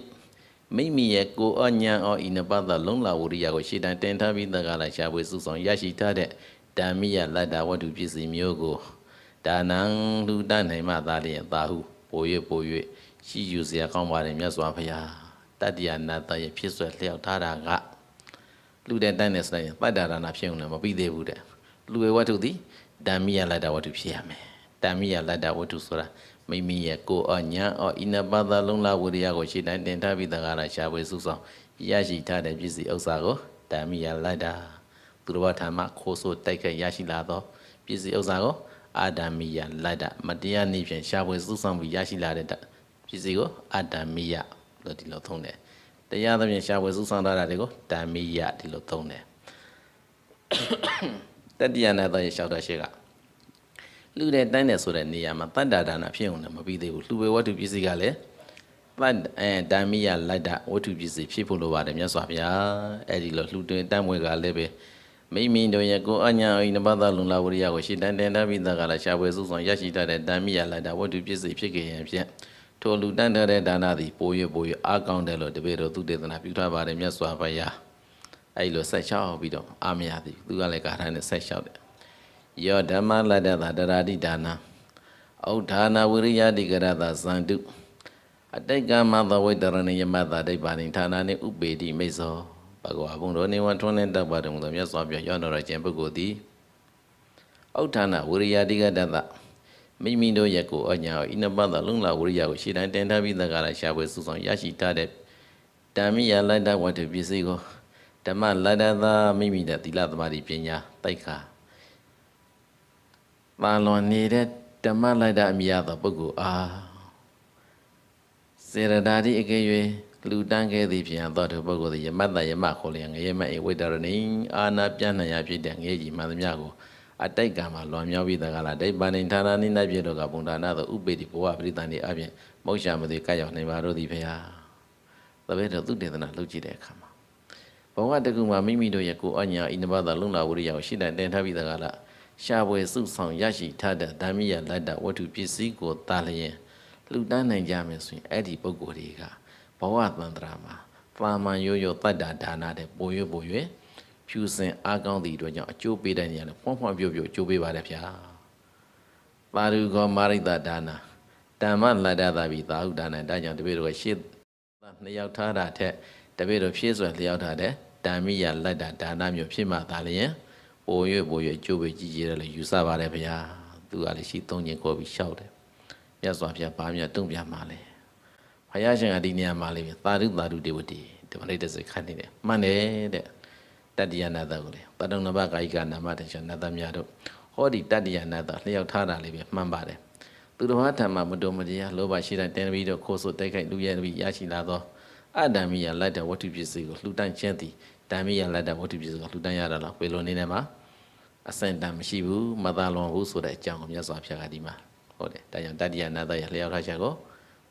မိမိရဲ့ကိုယ်အညာအဤနပတ္တလုံးလာဝရိယကိုရှေ့တန်းတင်ထားပြီးသက္ကလာရှာဖွေစုဆောင်ရရှိထားတဲ့ဓမ္မိယလတ္တဝတ္ထုပစ္စည်းမျိုးကိုဒါနံလူတတ်နိုင်မှသာလျင်သာဟုပို၍ပို၍ရှိယူเสียကောင်းပါတယ်မြတ်စွာဘုရားတတ္တယနာတရဲ့ဖြစ်ဆွဲလျှောက်ထားတာကလူတဲ့တန်းနဲ့ဆိုရင်တတ္တဒါနာဖြစ်ုံနဲ့မပြီးသေးဘူးတဲ့လူဝေဝတ္ထုသည်ဓမ္မိယလတ္တဝတ္ထုဖြစ်ရမယ်ဓမ္မိယလတ္တဝတ္ထုဆိုတာမိမိရဲ့ကိုယ်အညာအဣနပသလုံးလာဝိရိယကိုရှင်းတိုင်းတင်ထားပြီးတကားလာရှာဖွေစုဆောင်ရရှိထားတဲ့ပစ္စည်းဥစ္စာကိုဓမ္မိယလတ္တသူတော်ဘာထာမခိုးဆိုးတိုက်ခတ်ရရှိလာသောပစ္စည်းဥစ္စာကိုအာဒမီယလတ်တမတရားနည်းဖြင့်ရှာဖွေစုဆောင်ပြီးရရှိလာတဲ့ပစ္စည်းကိုအာဒမီယလို့ဒီလိုသုံးတယ်တရားသဖြင့်ရှာဖွေစုဆောင်ထားတာတွေကိုဒါမီယဒီလိုသုံးတယ်တတိယနာသောရေလျှောက်တော်ရှိကလူတဲ့တိုင်းတယ်ဆိုတဲ့နေရာမှာတတ္တာဒါနာဖြစ်အောင်လည်းမပြီးသေးဘူးလူပဲဝတ္ထုပစ္စည်းကလည်းပန်အဲဒါမီယလိုက်တာဝတ္ထုပစ္စည်းဖြစ်ဖို့လိုပါတယ်မြတ်စွာဘုရားအဲ့ဒီလိုလှူတွင်တမ်းဝဲကလည်းပဲမိမိတို့ရဲ့ကိုအညာအိနဘသလုံလာဝရိယကိုရှေ့တန်တန်တပိသကလာရှာဖွေစုဆောင်ရရှိတတ်တဲ့တန်မိရလိုက်တာဝတ္ထုပစ္စည်းဖြစ်ကြရင်ဖြင့်ထိုလူတန်တဲ့ဒါနသည်ပို၍ပို၍အကောင်းတယ်လို့တပည့်တော်သူတေသနာပြုထားပါတယ်မြတ်စွာဘုရားအဲ့လိုဆက်လျှောက်ပြီးတော့အာမရသည်သူကလည်းကာထာနဲ့ဆက်လျှောက်တယ်ယောဓမ္မလတ္တသာတရာတိဒါနာဩဌာနာဝိရိယတိကရတာဇန္တုအတိတ်ကမသဝိတရဏယမတာဒိဗ္ဗာနိဌာနာနိဥပေတိမိတ်သောဘဂဝါဘုံတော်နေဝံထွန်းလင်းတတ်ပါတော်မူသောမြတ်စွာဘုရားရောက်တော်ရခြင်းပုဂ္ဂိုလ်သည်ဥဋ္ဌာဏဝိရိယတိကတတ္တမိမိတို့ရဲ့ကိုအညာဤနပတ်သောလုံလဝိရိယကိုရှေ့တိုင်းတင်ထားပြီးသက္ကာရရှာဖွေစုဆောင်ရရှိတတ်တဲ့တမ္မိယလတ္တဝတ္ထုပစ္စည်းကိုဓမ္မလတ္တသာမိမိတဲ့သီလသမာဓိပညာတိုက်ခါပါလွန်နေတဲ့ဓမ္မလတ္တအမိယသောပုဂ္ဂိုလ်အားစေရတာတိအကဲ၍လူတန်းခဲ့သည်ဖြင့်သောတုပုဂ္ဂိုလ်သည်ယမတ္တယမခေါ်လျက်ငရေမဧဝိတရဏိအာနာပြဏယဖြစ်တဲ့ငရေကြီးမှန်သမျှကိုအတိတ်ကံမှာလွန်မြောက်ပြီးတကလားဒိဗ္ဗနိဌာနာနိနိုင်ပြေတို့ကဘုံဒါနသောဥပေတိဘဝပရိသန္တိအပြင်မောက္ခမသိကရောက်နေပါတို့သည်ဖေဟာသဘေတို့သူတေသနာလုပ်ကြည့်တဲ့အခါမှာဘဝတကူမှာမိမိတို့ရဲ့ကိုအညာအိနဘသာလုံလာဝိရိယကိုရှိတဲ့တင်ထားပြီးတကလားရှားပွဲစုဆောင်ရရှိထားတဲ့ဓမ္မိယလက်တဝတ္ထုပစ္စည်းကိုတာလျင်လှူဒန်းနိုင်ကြမယ်ဆိုရင်အဲ့ဒီပုဂ္ဂိုလ်တွေကဘဝတန္တရာမှာပါမန်ရိုးရိုးတတ်တာဒါနတဲ့ပိုရွပိုရွဖြူစင်အားကောင်းသည့်အတွက်ကြောင့်အကျိုးပေးတဲ့နေရာနဲ့ဖွန့်ဖွန့်ပြို့ပြို့အကျိုးပေးပါတယ်ဗျာပါရုခောမာရိတဒါနာတမ္မလတ္တသာပိသာဟုဒါနဒါကြောင့်တပည့်တော်ကရှေ့နှစ်ယောက်ထားတာထက်တပည့်တော်ဖြည့်စွက်လျောက်ထားတဲ့တမ္မိယလတ္တဒါနမျိုးဖြစ်မှသာလျင်ပိုရွပိုရွအကျိုးပေးကြည်ရတယ်လို့ယူဆပါတယ်ဗျာသူကလည်းရှိသုံးခြင်းကိုပြီးရှောက်တယ်မြတ်စွာဘုရားဗာမြတ်တုံ့ပြန်ပါလေဘုရားရှင်ကဒီနေရာမှာလေးသာဓုသာဓုတေဝတီဒီမလေးတစခန့်နေတယ်မှန်တယ်တဲ့တတ္တိယနာသကိုလေပတ္တုနဘကာယိကနာမတေချနာသမြတို့ဟောဒီတတ္တိယနာသလျှောက်ထားတာလေးပဲမှန်ပါတယ်သူတော်ဘာဓမ္မမတုံမတရားလောဘရှိတဲ့တန်ပြီးတော့ခိုးဆိုတိုက်ခိုက်လူရဲပြီးရရှိလာသောအတ္တမိယလိုက်တဲ့ဝတ္ထုပစ္စည်းကိုလှူဒန်းခြင်းသည်တန်မိယလိုက်တဲ့ဝတ္ထုပစ္စည်းကိုလှူဒန်းရတာလားပေလိုနေနေမှာအစင်တန်မရှိဘူးမသာလွန်ဘူးဆိုတဲ့အကြောင်းကိုမြတ်စွာဘုရားကဒီမှာဟုတ်တယ်ဒါကြောင့်တတ္တိယနာသရဲ့လျှောက်ထားချက်ကို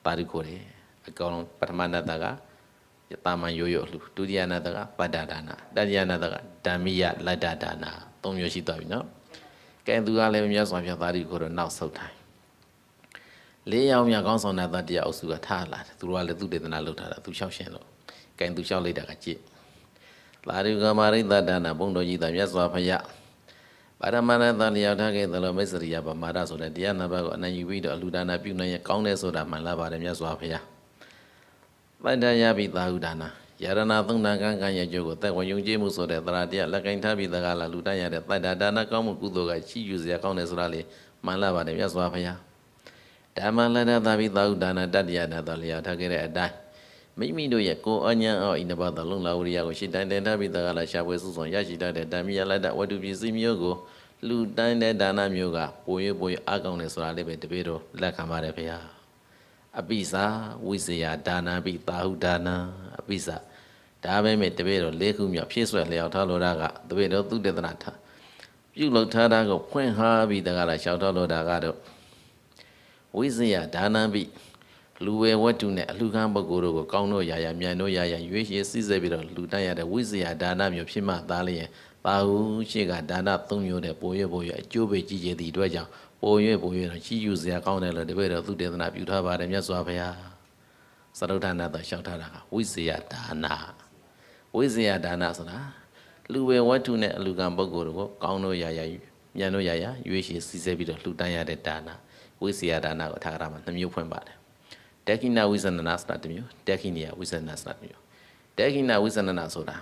ပါရုခိုတယ်အကောင်လုံးပထမနတ္တကတာမန်ရိုးရိုးလှူဒုတိယနတ္တကပတ္တဒါနာတတိယနတ္တကဓမ္မိယလတ္တဒါနာသုံးမျိုးရှိသွားပြီနော်ကဲသူကလည်းမြတ်စွာဘုရားသာရိကိုတော့နောက်ဆုတ်တိုင်းလေးယောက်မြကောင်းဆောင်တဲ့တတရားအုပ်စုကထားလာတယ်သူတို့ကလည်းသူတေသနာလုပ်ထားတာသူလျှောက်ရှင်လို့ကဲသူလျှောက်လိုက်တာကကြည့်သာရိကမာရိတ္တဒါနာဘုံတော်ကြီးသာမြတ်စွာဘုရားပါရမဏတန်လျောက်ထားခဲ့သလိုမိတ်စရိယပမာဒဆိုတဲ့တရားနာဘကိုအနံ့ယူပြီးတော့အလူဒါနာပြုနိုင်ရကောင်းတဲ့ဆိုတာမှန်လာပါတယ်မြတ်စွာဘုရားပိုက်တရပြီသာဟုဒါနာယရဏသုံးနာကံကံရဲ့ကျိုးကိုသက်ဝင်ယုံကြည်မှုဆိုတဲ့သရတရားလက်ကင်ထားပြီးတကားလာလူတတ်ရတဲ့ပိုက်တာဒါနာကောင်းမှုကုသိုလ်ကရှိယူစရာကောင်းတယ်ဆိုတာလေမှန်လာပါတယ်မြတ်စွာဘုရားဓမ္မလတ္တသာပိသာဟုဒါနာတတ္တယနာတော်လျာထားခဲ့တဲ့အတိုင်းမိမိတို့ရဲ့ကိုယ်အညာအောဤနဘာသလုံးလာဝရိယကိုရှင်းတိုင်တန်ထားပြီးတကားလာရှာဖွေစုဆောင်ရရှိတတ်တဲ့ဓမ္မယလတ္တဝတ္ထုပစ္စည်းမျိုးကိုလူတိုင်းတဲ့ဒါနမျိုးကပိုရွေးပိုရွေးအကောင်းတယ်ဆိုတာလေးပဲတပည့်တော်လက်ခံပါတယ်ဖေဟာအပိစာဝိဇယဒါနာပိတာဟုဒါနာအပိစာဒါပဲမဲ့တပည့်တော်လေးခုမြောက်ဖြည့်ဆွဲလျောက်ထားလို့တာကတပည့်တော်သူတေသနာထားပြုလုပ်ထားတာကိုဖွင့်ဟာပြီးတကားလာလျှောက်ထားလို့တာကတော့ဝိဇယဒါနာပိလူဝဲဝတ္တုနဲ့အလှခံပုဂ္ဂိုလ်တို့ကိုကောင်းတို့ရာရာမြန်တို့ရာရာရွေးရည်စည်းစဲပြီးတော့လူတတ်ရတဲ့ဝိဇယဒါနမျိုးဖြစ်မှသားလျင်ပါဟုရှိကဒါန၃မျိုးနဲ့ပိုရပိုရအကျိုးပေးကြည်ရသည့်အတွက်ကြောင့်ပုံရွေ့ပုံရွေ့တော့ချီးယူစရာကောင်းတယ်လို့တပည့်တော်သူတေသနာပြုထားပါတယ်မြတ်စွာဘုရားသရုတ်ဌာနတော့လျှောက်ထားတာကဝိဇယဒါနဝိဇယဒါနဆိုတာလူဝေဝတ္ထုနဲ့အလူကံပုဂ္ဂိုလ်ကိုကောင်းလို့ရရမြန်လို့ရရရွေးရှည်စီစဲပြီးတော့လှူဒန်းရတဲ့ဒါနဝိဇယဒါနကိုအထာဂရမှာနှမျိုးဖွင့်ပါတယ်တက်ခိနဝိဇန္ဒနာဆိုတာတစ်မျိုးတက်ခိနိယဝိဇန္ဒနာဆိုတာတစ်မျိုးတက်ခိနဝိဇန္ဒနာဆိုတာ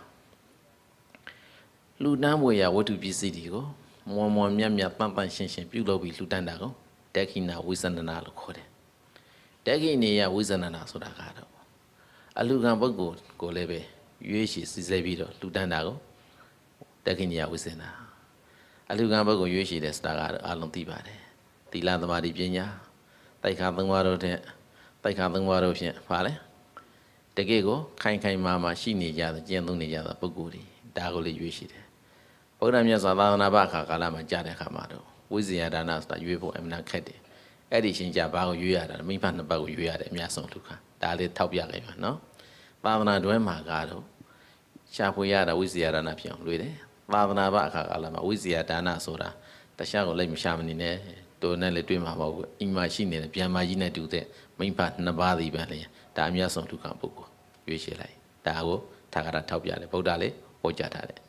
လူနှမ်းဝေရဝတ္ထုပစ္စည်းတွေကိုမွန်မွန်မြတ်မြတ်ပန့်ပန့်ရှင်းရှင်းပြုလုပ်ပြီးလှူဒန်းတာကို တက္ခိဏဝိဇဏနာလို့ခေါ်တယ်တက္ခိဏရဝိဇဏနာဆိုတာကတော့အလူခံပုဂ္ဂိုလ်ကိုလည်းပဲရွေးချယ်စီစဲပြီးတော့လှူဒန်းတာကိုတက္ခိဏရဝိဇဏနာအလူခံပုဂ္ဂိုလ်ရွေးချယ်တဲ့ဆိုတာကတော့အလုံးသိပါတယ်သီလသမာဓိပညာတိုက်ခါသုံးပါးတို့တဲ့တိုက်ခါသုံးပါးတို့ဖြင့်ပါလေတကယ့်ကိုခိုင်ခိုင်မာမာရှိနေကြသောကျင့်သုံးနေကြသောပုဂ္ဂိုလ်တွေဒါကိုလည်းရွေးရှိတယ်ဗုဒ္ဓမြတ်စွာသာသနာ့ဘအခါကာလမှာကြားတဲ့အခါမှာတော့ဝိဇ္ဇာဒါနဆိုတာရွေးဖို့အမှန်ခက်တယ်အဲ့ဒီရှင်ကြဘာကိုရွေးရတာမိဖနှစ်ပတ်ကိုရွေးရတယ်အများဆုံးလူခါဒါလေးထောက်ပြခဲ့ပါနော်သာသနာတွင်းမှာကတော့ရှာဖွေရတာဝိဇ္ဇာဒါနဖြစ်အောင်လွေတယ်သာသနာ့ဘအခါကာလမှာဝိဇ္ဇာဒါနဆိုတာတခြားကိုလိုက်မရှာမနေနဲ့တို့နဲ့လည်းတွေ့မှာမဟုတ်ဘူးအိမ်မှာရှိနေတဲ့ပြန်မကြီးနဲ့တူတဲ့မိဖနှစ်ပါးဒီပန်းလေဒါအများဆုံးလူခါပုဂ္ဂိုလ်ရွေးချယ်လိုက်ဒါကိုသာကရထောက်ပြတယ်ဗုဒ္ဓလေးဟောကြားထားတယ်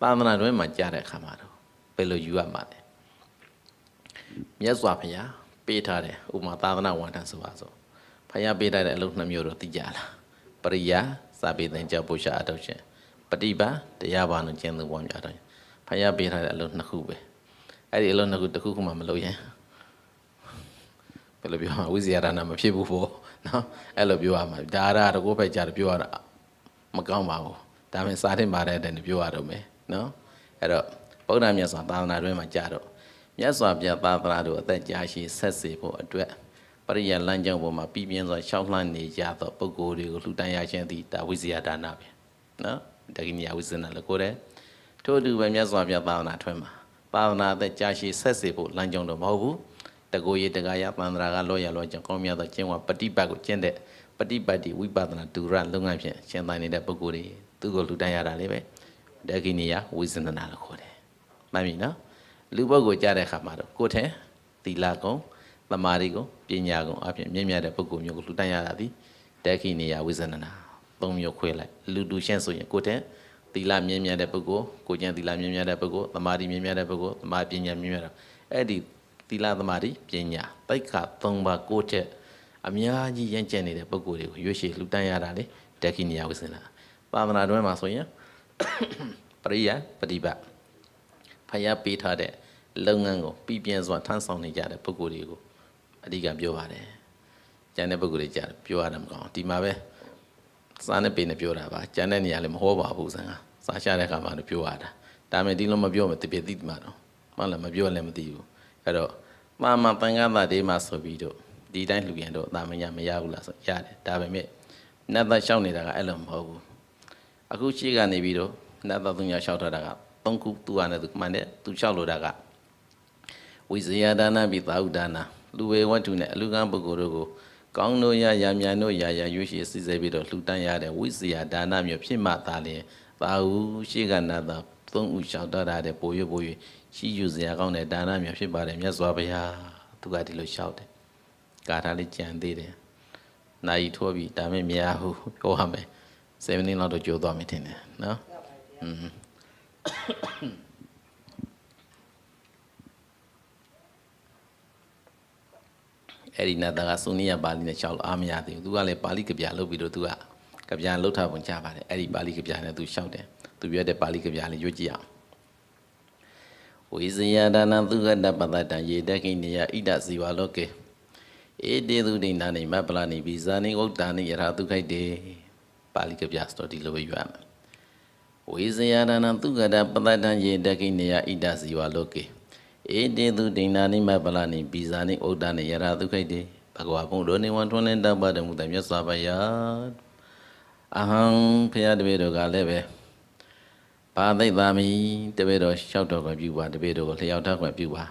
သာသနာတွင်မှာကြားတဲ့အခါမှာတော့ဘယ်လိုယူရမှာလဲမြတ်စွာဘုရားပေးထားတဲ့ဥမာသာသနာဝန်ထမ်းဆိုပါဆိုဘုရားပေးထားတဲ့အလုပ်နှမျိုးတော့သိကြလားပရိယာစာပေသင်ကြားပို့ရှာအထောက်ရှင်ပฏิပါတရားဘာနဲ့ကျင့်သူပွားများတော့ဘုရားပေးထားတဲ့အလုပ်နှစ်ခုပဲအဲ့ဒီအလုပ်နှစ်ခုတစ်ခုခုမှမလုပ်ရင်ဘယ်လိုပြောမှာဝိဇ္ဇာရဏမဖြစ်ဘူးပေါ့နော်အဲ့လိုပြောရမှာဒါရတကောပဲကြာတော့ပြောရတာမကောင်းပါဘူးဒါပေမဲ့စာထင်ပါတဲ့အတိုင်းပြောရတော့မယ်နော်အဲ့တော့ဗုဒ္ဓမြတ်စွာသာသနာတွင်မှာကြာတော့မြတ်စွာဘုရားသာသနာတို့အသက်ကြာရှည်ဆက်စေဖို့အတွက်ပရိယလမ်းကြောင်းပေါ်မှာပြည်ပြင်းစွာရှောက်လှမ်းနေကြသောပုဂ္ဂိုလ်တွေကိုလှူဒန်းရခြင်းသည်ဒါဝိဇယဒါနပဲနော်တကိညာဝိဇနလည်းကိုယ်တယ်ထို့အတူပဲမြတ်စွာဘုရားသာသနာထွင်မှာသာသနာအသက်ကြာရှည်ဆက်စေဖို့လမ်းကြောင်းတော့မဟုတ်ဘူးတကိုရေတကာယပန္တရာကလောရလောကျင်ကောင်းမြတ်သောကျင့်ဝါပฏิပတ်ကိုကျင့်တဲ့ပฏิပတ်တိဝိပဿနာဒူရလုပ်ငန်းဖြင့်ရှင်သန်နေတဲ့ပုဂ္ဂိုလ်တွေသူကိုလှူဒန်းရတာလေးပဲ။ဒဂိနီယဝိဇန္ဒနာလို့ခေါ်တယ်မှန်ပြီနော်လူပုဂ္ဂိုလ်ကြတဲ့အခါမှာတော့ကိုယ်ထင်သီလကုံသမာဓိကုံပညာကုံအပြင်မြင့်မြတ်တဲ့ပုဂ္ဂိုလ်မျိုးကိုလူတန်းရတာဒီဒဂိနီယဝိဇန္ဒနာသုံးမျိုးခွဲလိုက်လူတူရှင်းဆိုရင်ကိုယ်ထင်သီလမြင့်မြတ်တဲ့ပုဂ္ဂိုလ်ကိုကျင့်သီလမြင့်မြတ်တဲ့ပုဂ္ဂိုလ်သမာဓိမြင့်မြတ်တဲ့ပုဂ္ဂိုလ်သမာပညာမြင့်မြတ်တဲ့အဲ့ဒီသီလသမာဓိပညာတိုက်ခါ၃ပါးကိုထက်အများကြီးရင့်ကျက်နေတဲ့ပုဂ္ဂိုလ်တွေကိုရွေးချယ်လှူဒန်းရတာလေဒက္ခိဏယဝိစနာပါဒနာတွဲမှာဆိုရင်ပရိယပฏิပတ်ဖယားပေးထားတဲ့လုပ်ငန်းကိုပြည်ပြင်းစွာထမ်းဆောင်နေကြတဲ့ပုဂ္ဂိုလ်တွေကိုအဓိကပြောပါတယ်။ကျန်တဲ့ပုဂ္ဂိုလ်တွေကြပြောရတာမကောင်းဒီမှာပဲစားနဲ့ပေနဲ့ပြောတာပါကျန်တဲ့နေရာလည်းမဟောပါဘူးစံကစားရှာတဲ့ခါမှတော့ပြောရတာဒါပေမဲ့ဒီလိုမပြောမတပြည့်သိမှာတော့မှလည်းမပြောလည်းမသိဘူးအဲ့တော့မာမပန်ကတာဒေးမှာဆိုပြီးတော့ဒီတိုင်းလူရင်တော့အသာမရမရဘူးလားဆိုရတယ်ဒါပေမဲ့နတ်သက်ရှောက်နေတာကအဲ့လိုမဟုတ်ဘူးအခုရှိကနေပြီးတော့နတ်သားသူညာလျှောက်ထားတာကသုံးခုသူ့ဟာနဲ့သူမှန်တယ်သူလျှောက်လို့တာကဝိဇယဒါနပြီးသာဥဒါနလူဝေဝတ္ထုနဲ့အလူကံပုဂ္ဂိုလ်တို့ကိုကောင်းတို့ရရမြန်တို့ရရရွေးရှိစည်းစိမ်ပြီးတော့လှူတန်းရတဲ့ဝိဇယဒါနမျိုးဖြစ်မှသာလျင်သာဥရှိကနာသာသုံးဥလျှောက်တတ်တဲ့ပိုရွပိုရွရှိယူစရာကောင်းတဲ့ဒါနမျိုးဖြစ်ပါတယ်မြတ်စွာဘုရားသူကဒီလိုလျှောက်တယ်ကာထာလေးကြံသေးတယ်နာယီထိုးပြီးဒါမဲ့မရဘူးပြောရမယ်7မိနစ်လောက်တော့ကြိုးသွားမယ်ထင်တယ်နော်อืมအဲ့ဒီနာတကဆုနိယပါဠိနဲ့လျှောက်လို့အားမရသေးဘူးသူကလည်းပါဠိကဗျာလုပ်ပြီးတော့သူကကဗျာလှုပ်ထားပုံကြပါတယ်အဲ့ဒီပါဠိကဗျာနဲ့သူလျှောက်တယ်သူပြောတဲ့ပါဠိကဗျာလေးရွတ်ကြည့်အောင်ဝိဇယဒါနသုကတပတတံယေတခိနိယဣဒဇီဝလောကေဧတေသူဒိနာနိမပလနိဘိဇာနိဥဒ္ဒာနိယရာတုခိုက်တေပါဠိကပြဆိုတော့ဒီလိုပဲယူရမယ်ဝိဇယာရဏံသူကတပတ္တံယေတကိနေယဣဒ္ဓစီဝလောကေဧတေသူဒိဏာနိမပလနိပိဇာနိဩဒ္ဒနိယရာဒုခိတေဘဂဝါဘုံတော်နေဝံထွန်းလင်းတပတမှုတမြတ်စွာဘုရားအဟံဖရာတပည့်တော်ကလည်းပဲပါသိဗ္ဗာမိတပည့်တော်လျှောက်တော်ကပြုပါတပည့်တော်ကိုလျှောက်တော်ကပြုပါ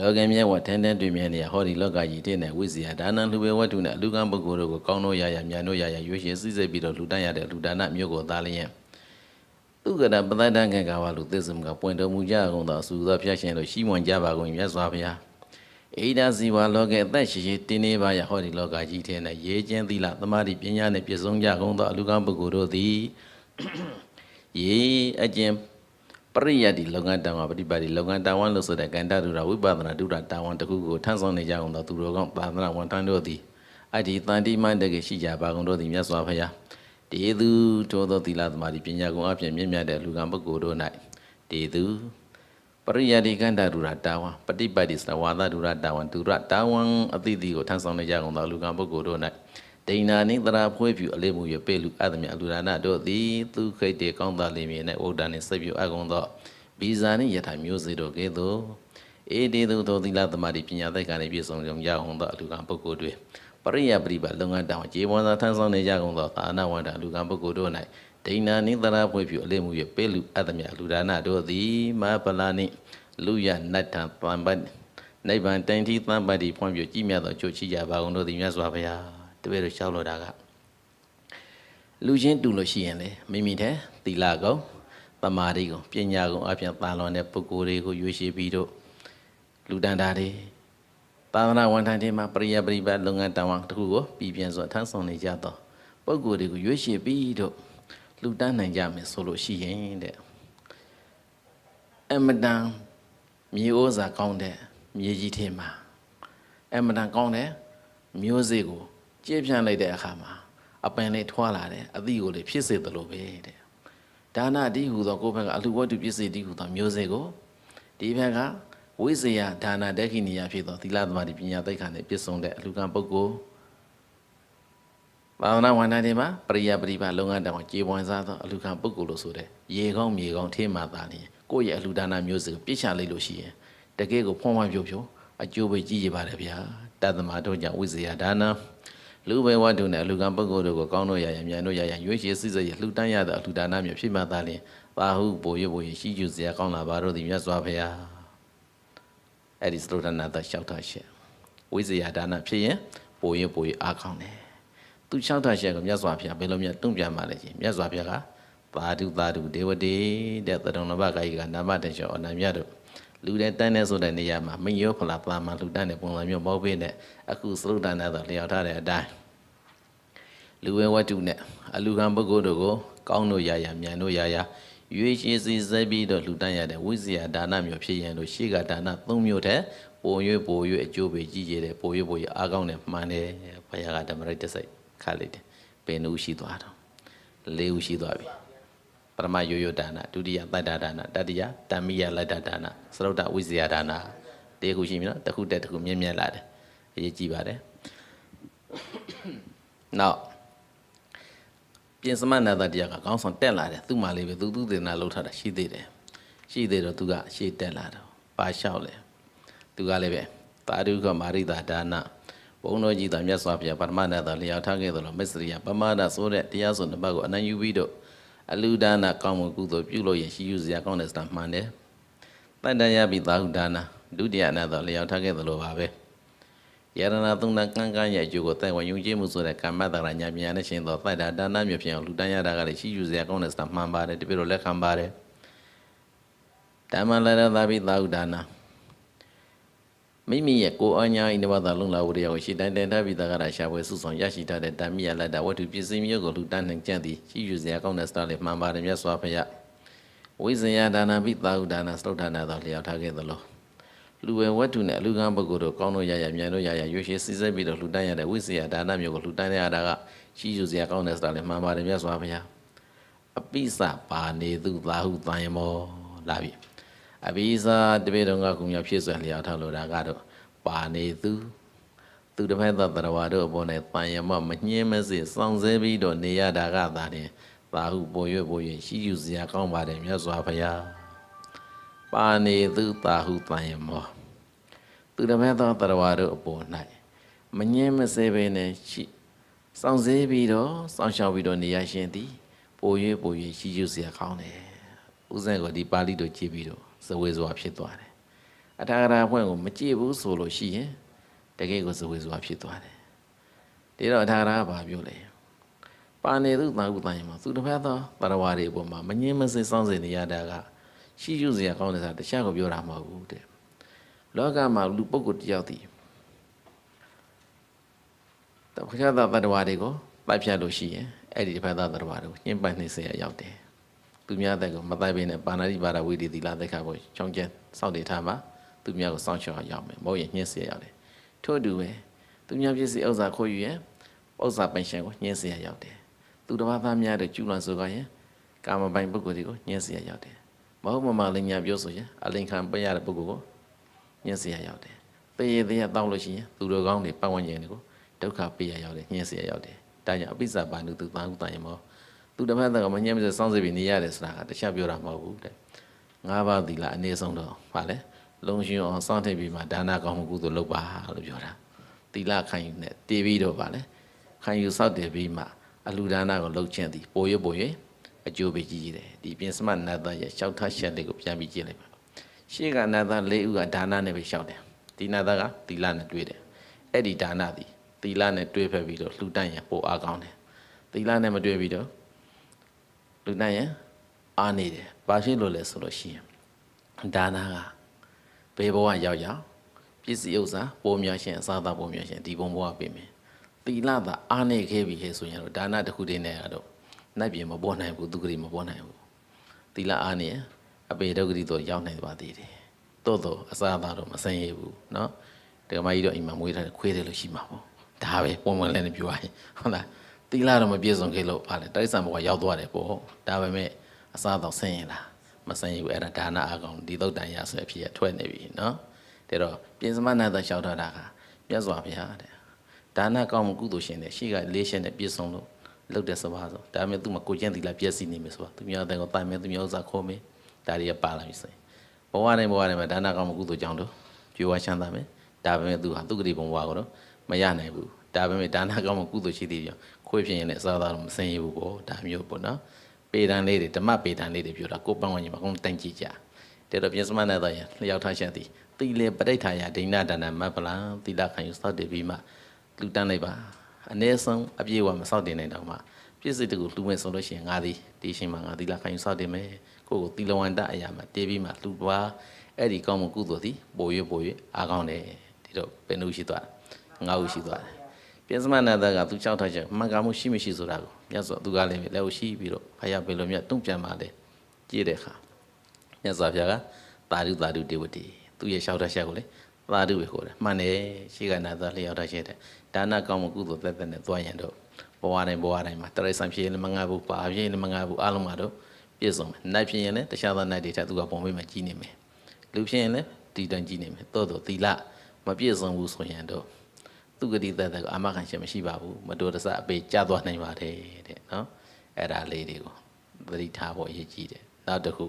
လောကမြဲဝထန်းတန်းတွင်မြဲနေရဟောဒီလောကကြီးတင့်တဲ့ဝိဇ္ဇာဒါနလူပဲဝတ္ထုနဲ့အလူကံပုဂ္ဂိုလ်တို့ကိုကောင်းတို့ရရမြန်တို့ရရရွေးရှင်စည်းစိမ်ပြီးတော့လူတန်းရတဲ့လူဒါနမျိုးကိုသာလျင်ဥက္ကရပတ္တငေကဝလူသစ္စုံကပွင့်တော်မူကြကုန်သောအစုသောဖျက်ရှင်တို့ရှိမွန်ကြပါကုန်မြတ်စွာဘုရားအိဒါဇီဝလောကအသက်ရှိရှိတင်းနေပါရဟောဒီလောကကြီးထဲ၌ရေကျင်းသီလသမာဓိပညာနဲ့ပြည့်စုံကြကုန်သောအလူကံပုဂ္ဂိုလ်တို့သည်ရေအကျင့်ပရိယတ်ဒီလောကတံဝါပฏิပါတိလောကတံဝါလို့ဆိုတဲ့ကန္တဒုရဝိပဿနာဒုရတံဝါတခုကိုထမ်းဆောင်နေကြအောင်သောသူတော်ကောင်းသာသနာဝန်ထမ်းတို့သည်အတ္တိတန်တိမန္တကေရှိကြပါကုန်တို့သည်မြတ်စွာဘုရားတေသူတောသောသီလသမာဓိပညာကုန်အပြင်မြင့်မြတ်တဲ့လူကံပုဂ္ဂိုလ်တို့၌တေသူပရိယတိကန္တဒုရတဝံပฏิပတ်တိသဝါဒဒုရတဝံဒုရတဝံအတိတိကိုထမ်းဆောင်နေကြကုန်သောလူကံပုဂ္ဂိုလ်တို့၌ဒိဏာနိတရာဖွေးဖြူအလေးမူရပေလူအသမြအလူဒါနတို့သည်သူခိတ်တေကောင်းသာလီမြေ၌ဝုဒ္ဒနှင့်စိတ်ပြုအကုံသောဘီဇာနှင့်ယထာမျိုးစေတို့ကဲ့သို့အေတေသူသောသီလသမာဓိပညာသိက္ခာနှင့်ပြည့်စုံကြုံရဟုံသောအလူကံပုဂ္ဂိုလ်တွေပရိယပရိပါလုံငန်းတောင်ခြေပေါ်သာထမ်းဆောင်နေကြကုန်သောသာနာဝန္တအလူကံပုဂ္ဂိုလ်တို့၌ဒိဏာနိတရာဖွေးဖြူအလေးမူရပေလူအသမြအလူဒါနတို့သည်မပလာနှင့်လူရနတ်ထံပံပတ်နိဗ္ဗာန်တိုင်တိသံပါတိဖွံ့ဖြိုးကြည်မြတ်သောချိုချီကြပါကုန်တို့သည်မြတ်စွာဘုရားတပည့်တို့ရှောက်လို့တာကလူချင်းတူလို့ရှိရင်လေမိမိတဲ့သီလကုံတမာတိကုံပညာကုံအပြင်ပါလွန်တဲ့ပုဂ္ဂိုလ်တွေကိုရွေးရှိပြီးတော့လူတန်တာတွေသာသနာဝန်ထမ်းတွေမှာပရိယပရိပတ်လုပ်ငန်းတာဝန်တစ်ခုကိုပြည်ပြန်စွာထမ်းဆောင်နေကြတော့ပုဂ္ဂိုလ်တွေကိုရွေးရှိပြီးတော့လူတန်းနိုင်ကြမယ်ဆိုလို့ရှိရင်တဲ့အမတန်မြေဩဇာကောင်းတဲ့မြေကြီးထင်းမှာ အမတန်ကောင်းတဲ့မျိုးစေ့ကိုကြည့်ဖြန့်လိုက်တဲ့အခါမှာအပင်လေးထွာလာတယ်အသည့်ကိုလေဖြစ်စေသလိုပဲတဲ့ဒါနတိဟူသောကိုယ့်ဘက်ကအလှဝတ္ထုပစ္စည်းတိဟူသောမျိုးစေ့ကိုဒီဘက်ကဝိဇယဒါနာဒက္ခိနီယဖြစ်သောသီလသမာဓိပညာသိက္ခာနဲ့ပြည့်စုံတဲ့အလှကံပုဂ္ဂိုလ်ဘာဝနာဝန္တာတွေမှာပရိယပရိပါလုံငန်းတောင်ကြေပွန်စားသောအလှကံပုဂ္ဂိုလ်လို့ဆိုတဲ့ရေကောင်းမြေကောင်းထေမာသာနေကိုယ့်ရဲ့အလှဒါနာမျိုးစေ့ကိုပြည့်ချလိုက်လို့ရှိရင်တကယ့်ကိုဖွံ့ဖွံ့ဖြိုးဖြိုးအကျိုးပဲကြီးရပါတယ်ဗျာတသမာတို့ကြောင့်ဝိဇယဒါနာလူပဲဝတ္ထုနဲ့အလူကံပုဂ္ဂိုလ်တို့ကိုကောင်းတို့ရရမြန်တို့ရရရွေးချယ်စိစိရလှူတန်းရတဲ့လှူဒါနမျိုးဖြစ်မှသာလျှင်ပါဟုဘိုရွဘိုရရှိကျူစရာကောင်းလာပါတော့သည်မြတ်စွာဘုရားအဲ့ဒီသရုဒ္ဓနာသလျှောက်တာရှက်ဝိဇယဒါနဖြစ်ရင်ဘိုရွဘိုရအားကောင်းတယ်သူလျှောက်တာရှက်ကိုမြတ်စွာဘုရားဘယ်လိုမြတ်တုံ့ပြန်ပါလဲရှင်မြတ်စွာဘုရားကပါတုပါတုဒေဝတေတဲ့သဒ္ဒံနဘကာယိကနာမတေချောအနံမြတ်တို့လူတဲ့တန်းတဲ့ဆိုတဲ့နေရာမှာမင်းရောဖလားပလာမလူတန်းတဲ့ပုံစံမျိုးမဟုတ်ဘဲနဲ့အခုသရုပ်တန်းတဲ့ဆိုလျော်ထားတဲ့အတိုင်းလူဝဲဝတ္ထုနဲ့အလူခံပုဂ္ဂိုလ်တို့ကိုကောင်းတို့ရာရာမြန်တို့ရာရာရွေးချယ်စီစဲပြီးတော့လူတန်းရတဲ့ဝိဇ္ဇာဒါနမျိုးဖြစ်ရင်လို့ရှေ့ကဒါန၃မျိုးတဲ့ပုံရွေးပုံရွေးအကျိုးပဲကြီးကြီးတဲ့ပုံရွေးပုံရွေးအားကောင်းတဲ့မှန်တယ်ဘုရားကဓမ္မရိုက်တစိုက်ခါလိုက်တယ်ဘယ်နှဦးရှိသွားတော့၄ဦးရှိသွားပြီပထမရိုးရိုးဒါနဒုတိယတတ္တဒါနတတိယတမ္မိယလတ္တဒါနသရုတ်တဝိဇယဒါနတခုရှိပြီနော်တခုတက်တခုမြင့်မြတ်လာတယ်အရေးကြီးပါတယ်နောက်ပြင်စမနာတတရားကကောင်းဆောင်တက်လာတယ်သူ့မှာလေးပဲသူသူတင်နာလှုပ်ထတာရှိသေးတယ်ရှိသေးတော့သူကရှေ့တက်လာတော့ပါလျှောက်လေသူကလည်းပဲသာဓုကမာရိတာဒါနဘုန်းတော်ကြီးသာမြတ်စွာဘုရားပရမနာသာလျောက်ထားခဲ့သလိုမစ္စရိယပမနာဆိုတဲ့တရားစုံတစ်ပါးကိုအနန္ယူပြီးတော့အလူဒါနာကောင်းမှုကုသိုလ်ပြုလို့ရင်ရှိယူစရာကောင်းတယ်ဆိုတာမှန်တယ်တန်တန်ရပြီသာဟုဒါနာဒုတိယအနာတော့လျောင်းထားခဲ့သလိုပါပဲယရနာသုံးနာကံကံရဲ့အကျိုးကိုတိုင်ဝင်ယုံကြည်မှုဆိုတဲ့ကာမတရညာမြာနဲ့ရှင်သောတိုက်တာဒါနမျိုးဖြစ်အောင်လူတန်းရတာကလည်းရှိယူစရာကောင်းတယ်ဆိုတာမှန်ပါတယ်တပည့်တော်လက်ခံပါတယ်ဓမ္မလရသဘိသာဟုဒါနာမိမိရဲ့ကိုယ်အညာဤနဝတာလုံလာဝတရားကိုရှေ့တိုင်းတန်တပိသကရာရှာပွဲစုဆောင်ရရှိထားတဲ့တမိယလတ္တဝတ္ထုပစ္စည်းမျိုးကိုလူတန်းနိုင်ကြသည်ရှိယူစရာကောင်းတဲ့စတာလေးမှန်ပါတယ်မြတ်စွာဘုရားဝိဇ္ဇယဒါနာပိသာဟုဒါနာသုဒ္ဓနာတော်လျောက်ထားခဲ့သလိုလူဝေဝတ္ထုနဲ့အလူကံပုဂ္ဂိုလ်တို့ကောင်းလို့ရရမြန်လို့ရရရွှေရှည်စည်းစိမ်ပြီးတော့လူတန်းရတဲ့ဝိဇ္ဇယဒါနာမျိုးကိုလူတန်းရတာကရှိယူစရာကောင်းတဲ့စတာလေးမှန်ပါတယ်မြတ်စွာဘုရားအပိစပါနေသူသာဟုတန်ရမောလာပြီအဘိဇာတပည့်တော်ကခုမြောက်ဖြစ်စွာလျောက်ထောက်လို့ဒါကတော့ပါနေသူသူတစ်ဖက်သောတရဝါတို့အပေါ်၌တန်ရမမညှင်းမစေစောင့်စဲပြီးတော့နေရတာကသာတယ်သာဟုပေါ်ရွပေါ်ရင်ရှိယူစရာကောင်းပါတယ်မြတ်စွာဘုရားပါနေသူသာဟုတန်ရမသူတစ်ဖက်သောတရဝါတို့အပေါ်၌မညှင်းမစေဘဲနဲ့ရှိစောင့်စဲပြီးတော့စောင့်ရှောက်ပြီးတော့နေရရှင်သည်ပေါ်ရွပေါ်ရင်ရှိယူစရာကောင်းတယ်ဥစဉ်ကိုဒီပါဠိတို့ကြည့်ပြီးတော့ဇဝေဇွာ ဖြစ်သွားတယ်အထာဂရအဖွဲ့ကိုမကြည့်ဘူးဆိုလို့ရှိရင်တကယ်ကိုဇဝေဇွာဖြစ်သွားတယ်ဒီတော့အထာဂရကဘာပြောလဲပါနေသူတာဟုတိုင်းမှာသူတစ်ဖက်သောတရဝါတွေအပေါ်မှာမငင်းမစစ်စောင့်စင်နေရတာကရှိယူစရာကောင်းတယ်ဆိုတာတခြားကိုပြောတာမဟုတ်ဘူးတဲ့လောကမှာလူပုဂ္ဂိုလ်တယောက်တည်းတခါသာတရဝါတွေကိုပတ်ဖြတ်လို့ရှိရင်အဲ့ဒီတစ်ဖက်သောတရဝါတွေကိုညှဉ်းပန်းနှိပ်စက်ရရောက်တယ်သူများတဲ့ကိုမတိုက်ပင်နဲ့ပါဏာတိပါဒဝိရိသီလာသက်ခါကိုချောင်းကျန်းစောင့်တည်ထားမှာသူများကိုစောင့်ရှောက်ရောက်မယ်မဟုတ်ရင်ညှင်းဆဲရတယ်ထို့တူပဲသူများဖြစ်စီဥစ္စာခိုးယူရင်ဥစ္စာပိုင်ရှင်ကိုညှင်းဆဲရောက်တယ်သူတစ်ပါးသားများတဲ့ကျူးလွန်ဆိုကြရင်ကာမပိုင်ပုဂ္ဂိုလ်တွေကိုညှင်းဆဲရောက်တယ်မဟုတ်မမှလည်းညာပြောဆိုရင်အလင်ခံပရတဲ့ပုဂ္ဂိုလ်ကိုညှင်းဆဲရောက်တယ်ပေရသေးရတောက်လို့ရှိရင်သူတို့ကောင်းတွေပတ်ဝန်းကျင်တွေကိုဒုက္ခပေးရရောက်တယ်ညှင်းဆဲရောက်တယ်ဒါကြောင့်အပိစ္ဆာပါဏုသူတန်ဥတန်ရမောသူတစ်ဖက်တော့မညံ့မစစောင့်စစ်ပြီးနေရတယ်ဆိုတာကတခြားပြောတာမဟုတ်ဘူးတဲ့ငါးပါးသီလအနည်းဆုံးတော့ဗာလဲလုံရှင်အောင်စောင့်ထိုင်ပြီးမှဒါနာကောင်းမှုကုသိုလ်လုပ်ပါလို့ပြောတာသီလခံယူနဲ့တည်ပြီးတော့ဗာလဲခံယူစောင့်တည်ပြီးမှအလူဒါနာကိုလှုပ်ခြင်းသည်ပိုရွပိုရွအကျိုးပေးကြီးတယ်ဒီပြင်စမနတ်သားရဲ့ရှောက်ထားရှက်လေးကိုပြန်ပြီးကြည့်လိုက်ပါရှေ့ကနတ်သား၄ဦးကဒါနနဲ့ပဲရှောက်တယ်ဒီနတ်သားကသီလနဲ့တွေးတယ်အဲ့ဒီဒါနသည်သီလနဲ့တွေးဖက်ပြီးတော့လှူဒန်းရင်ပိုအားကောင်းတယ်သီလနဲ့မတွေးပြီးတော့လူနိုင်ရင်အားနေတယ်ဘာဖြစ်လို့လဲဆိုလို့ရှိရင်ဒါနာကဘယ်ဘဝရောက်ရောက်ပစ္စည်းဥစ္စာပုံများရှင်အစားအသောက်ပုံများရှင်ဒီဘုံဘဝပြင်မယ်တိလသာအားနေခဲ့ပြီဟဲ့ဆိုရင်တော့ဒါနာတစ်ခုတည်းနဲ့ကတော့နိုင်ပြင်မပေါ်နိုင်ဘူးသူကတိမပေါ်နိုင်ဘူးတိလအားနေအပေဒုက္ခတိတော့ရောက်နိုင်ပါသေးတယ်တော်တော်အစားအသောက်တော့မဆင်းရဘူးเนาะဓမ္မကြီးတော့အိမ်မှာမွေးထားတဲ့ခွေးတယ်လို့ရှိမှာပေါ့ဒါပဲပုံမှန်လည်းပြောရရင်ဟုတ်လားတိလာတော့မပြည့်စုံခဲ့လို့ဗါလေတိုက်ဆံဘဝရောက်သွားတယ်ပေါ့ဒါပေမဲ့အစားတော့ဆင်းရင်လားမဆင်းရဘူးအဲ့ဒါဒါနအကောင်ဒီသုတ်တန်ရဆွဲဖြစ်ရထွက်နေပြီနော်ဒါတော့ပြင်စမနာသာလျှောက်ထားတာကမြတ်စွာဘုရားတဲ့ဒါနကောင်းမှုကုသိုလ်ရှင်တဲ့ရှေ့ကလေးရှင်နဲ့ပြည့်စုံလို့လုပ်တဲ့စပါးဆိုဒါမဲ့သူမကိုကျင့်သီလပြည့်စည်နေမယ်ဆိုတာသူများတဲ့ကိုတိုင်မယ်သူများဥစ္စာခိုးမယ်ဒါတွေကပါလာပြီဆိုရင်ဘဝတိုင်းဘဝတိုင်းမှာဒါနကောင်းမှုကုသိုလ်ကြောင့်တော့ကြွယ်ဝချမ်းသာမယ်ဒါပေမဲ့သူဟာသူဂတိဘုံဘဝကိုတော့မရနိုင်ဘူးဒါပေမဲ့ဒါနကောင်းမှုကုသိုလ်ရှိသေးတယ်ခွေးဖြစ်ရင်လည်းစားသားတော့မစင်ရဘူးပေါ့ဒါမျိုးပေါ့နော်ပေတန်လေးတွေဓမ္မပေတန်လေးတွေပြောတာကိုပန်းဝင်ကြီးမှာအကုန်တိုင်ကြည့်ကြတယ်တော့ပြင်းစမနဲ့တော့ရင်လျှောက်ထားချက်သည်သီလေပဋိဋ္ဌာယဒိဏဒါနမပလံသီလခံယူစောင့်တည်ပြီးမှလူတန်းလိုက်ပါအ ਨੇ ဆုံးအပြည့်အဝမစောင့်တင်နိုင်တော့မှပြည့်စုံတကူလူဝင်ဆုံးလို့ရှိရင်ငါသည်ဒီရှင်မှာငါသီလခံယူစောင့်တင်မယ်ကိုကိုသီလဝန္တအရာမှာတည်ပြီးမှလူပွားအဲ့ဒီကောင်းမှုကုသိုလ်သည်ပို့ရွပို့ရွအားကောင်းတယ်ဒီတော့ဘယ်လိုရှိသွားငါ့ကိုရှိသွားတယ်ပင်စမနာတကသူကြောက်ထားချက်မှန်ကန်မှုရှိမရှိဆိုတာကိုမြတ်စွာသူကလည်းလက်ကိုရှိပြီးတော့ဖယားဘယ်လိုမြတ်တုံ့ပြန်ပါလဲကြည့်တဲ့အခါမြတ်စွာဘုရားကသာဓုသာဓုဒေဝတီသူရဲ့လျှောက်ထားချက်ကိုလေသာဓုပဲခေါ်တယ်မှန်တယ်ရှိကနာသာလျှောက်ထားချက်တဲ့ဒါနကောင်းမှုကုသိုလ်သက်သက်နဲ့သွားရင်တော့ဘဝတိုင်းဘဝတိုင်းမှာတရိษံဖြစ်ရင်လည်းမငါဘူးပါဖြစ်ရင်လည်းမငါဘူးအလုံးမှာတော့ပြည့်စုံမယ်နိုင်ဖြစ်ရင်လည်းတခြားသောနိုင်တွေထက်သူကပုံပေးမှကြီးနေမယ်လူဖြစ်ရင်လည်းဒီတိုင်းကြီးနေမယ်တော်တော်သီလမပြည့်စုံဘူးဆိုရင်တော့သူဂတိတတ်တဲ့ကိုအာမခံချက်မရှိပါဘူးမတော်တဆအပေကြာသွားနိုင်ပါတယ်တဲ့နော်အဲ့ဒါလေးတွေကိုသတိထားဖို့အရေးကြီးတယ်နောက်တစ်ခု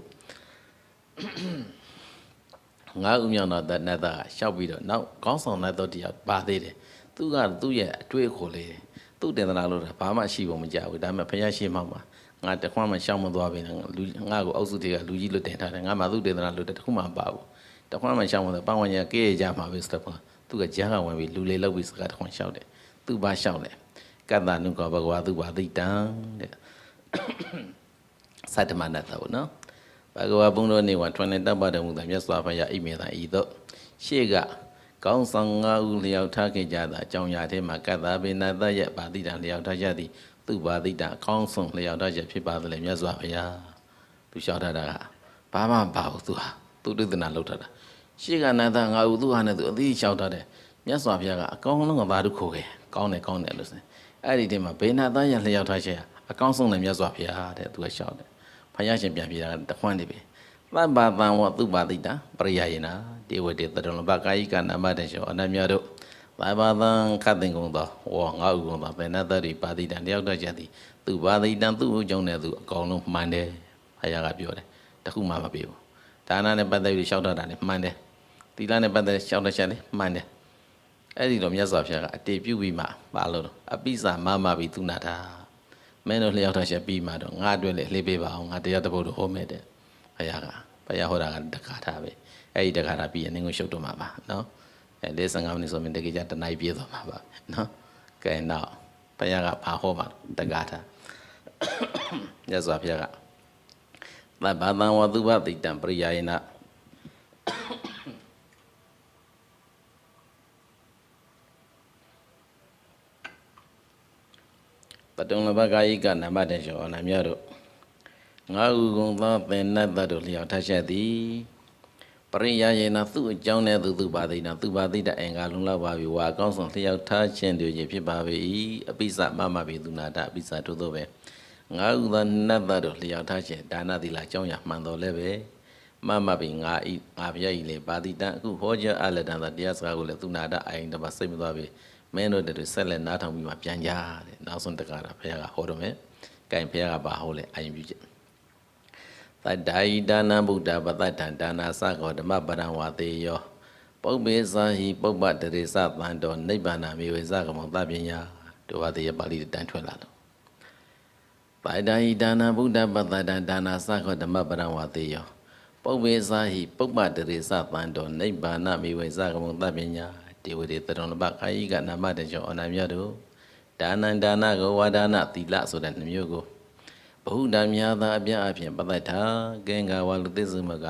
ငါဥမြောင်တော်နတ်သားရှောက်ပြီးတော့နောက်ကောင်းဆောင်နတ်တော်တရားပါသေးတယ်သူကသူ့ရဲ့အတွေ့အခေါ်လေးသူ့တင်သနာလို့တာဘာမှရှိပုံမကြဘူးဒါပေမဲ့ဘုရားရှိမှမှာငါတခွမ်းမှရှောက်မသွားဘဲနဲ့လူငါ့ကိုအောက်စုတွေကလူကြီးလွတ်တင်ထားတယ်ငါမှသူ့တင်သနာလို့တခွမ်းမှပါဘူးတခွမ်းမှရှောက်မသွားပဝဉ္ဇဉ်ကဲရကြမှာပဲဆိုတော့သူကကြားကဝင်ပြီးလူလေးလောက်ပြီးစကားတခွန်လျှောက်တယ်သူဘာလျှောက်လဲကတ္တနုကောဘဂဝါသူဘာသိတံတဲ့သတ္တမနတ္တဘောနော်ဘဂဝါဘုံတော်နေဝထွန်းနေတပ်ပါတော်မူသောမြတ်စွာဘုရားအိမေသာဤသို့ရှေ့ကကောင်းဆောင်ငါဦးလျောက်ထားခဲ့ကြတာအကြောင်းအရာထဲမှာကတ္တာဘေနတ္တရဲ့ဘာတိတံလျောက်ထားကြသည်သူဘာတိတံအကောင်းဆုံးလျောက်ထားချက်ဖြစ်ပါသလဲမြတ်စွာဘုရားသူလျှောက်ထားတာကဘာမှမပါဘူးသူဟာသူဒုဒနာလောက်ထားတာရှေ့ကနန္ဒငါဦးသူဟာနဲ့သူအသေးလျှောက်ထားတယ်မြတ်စွာဘုရားကအကောင်းဆုံးကဘာတို့ခိုးခဲ့ကောင်းတယ်ကောင်းတယ်လို့ဆိုအဲ့ဒီတည်းမှာဘေနာသားရလျှောက်ထားချက်အကောင်းဆုံးနဲ့မြတ်စွာဘုရားတဲ့သူကလျှောက်တယ်ဘုရားရှင်ပြန်ပြေတာတခွန်းနေပြီသဗ္ဗတံဝသုပါတိတာပရိယယေနာတေဝတေတရဏဘကာယိကနာမတေရှောအနတ်မြတ်တို့သဗ္ဗတံခတ်တင်ကုန်သောဝေါငါဥကုန်သောဘေနာသားရိပါတိတံတယောက်တည်းချက်သည်သူပါတိတံသူ့အကြောင်းနဲ့သူအကောင်းလုံးမှန်တယ်ဘုရားကပြောတယ်တခုမှမပြေဘူးဒါနနဲ့ပတ်သက်ပြီးလျှောက်တာတာလည်းမှန်တယ်သီလနဲ့ပတ်သက်ရှောင်းတဲ့ချက်လေးမှန်တယ်အဲ့ဒီတော့မြတ်စွာဘုရားကအတေပြုပြီးမှပါလို့တော့အပိစာမမပြီးသူနာတာမင်းတို့လျှောက်တာချက်ပြီးမှတော့ငါအတွက်လေလှေးပေးပါအောင်ငါတရားတပုတ်တို့ဟောမဲ့တဲ့ဘုရားကဘုရားဟောတာကတခါထားပဲအဲ့ဒီတခါထားပြီးရင်ငင်းကိုရှုပ်တော့မှာပါနော်အဲ45မိနစ်ဆိုရင်တကယ်ကြတနိုင်ပြေးသွားမှာပါနော်ကဲနောက်ဘုရားကဘာဟောမှာတခါထားမြတ်စွာဘုရားကသဗ္ဗသံဝတုဘတိတံပရိယာယနာပတုံလဘကာယိကနမတေကျောအနမြတို့ငါဥကုံသောသင်္နတ်တတို့လျောက်ထချက်သည်ပရိယယေနသူ့အကြောင်းနဲ့သူသူပါသိနာသူပါသိတဲ့အင်္ဂါလုံးလောက်ပါပြီဝါကောင်းဆုံးလျောက်ထားခြင်းတို့ခြင်းဖြစ်ပါ၏အပိစမမပိသူနာတအပိစတို့တို့ပဲငါဥသောနတ်တတို့လျောက်ထားခြင်းဒါနသီလအကြောင်းရာမှန်တော်လည်းပဲမမပိငါဤငါပြည့်ဤလေပါတိတံအခုဟောကြားအလတံသာတရားစကားကိုလည်းသူနာတအိုင်တမစိတ်မသွားပြီ။မင်းတို့တို့ဆက်လက်နားထောင်ပြီးမှပြန်ကြတဲ့နောက်ဆုံးတက္ကရာဘုရားကဟောတော့မယ်။ကင်ဘုရားကဘာဟောလဲအရင်ပြုချက်။သတ္တာယိဒါနဗုဒ္ဓပတ္တထံဒါနာစကောဓမ္မပရံဝါသေယောပုပ္ပေသဟိပုပ္ပတရေသတန်တော်နိဗ္ဗာန်မေဝေသကမောသပညာတို့ဘာတည်းပါဠိတန်ထွက်လာလို့ဗိုင်ဒာဟိဒါနာဗုဒ္ဓပတ္တတံဒါနာသခောဓမ္မပရံဝါသေယောပုပ္ပေသဟိပုပ္ပတရေသတန်တော်နိဗ္ဗာန်မေဝေသကမောသပညာတေဝတိတရုံပကာယိကနာမတကြောအနာမြတ်တို့ဒါနံဒါနကိုဝါဒါနသီလဆိုတဲ့နှမျိုးကိုဘဟုတံများသာအပြအဖြင့်ပသက်တာကင်္ဂါဝါလူသစ္စုမက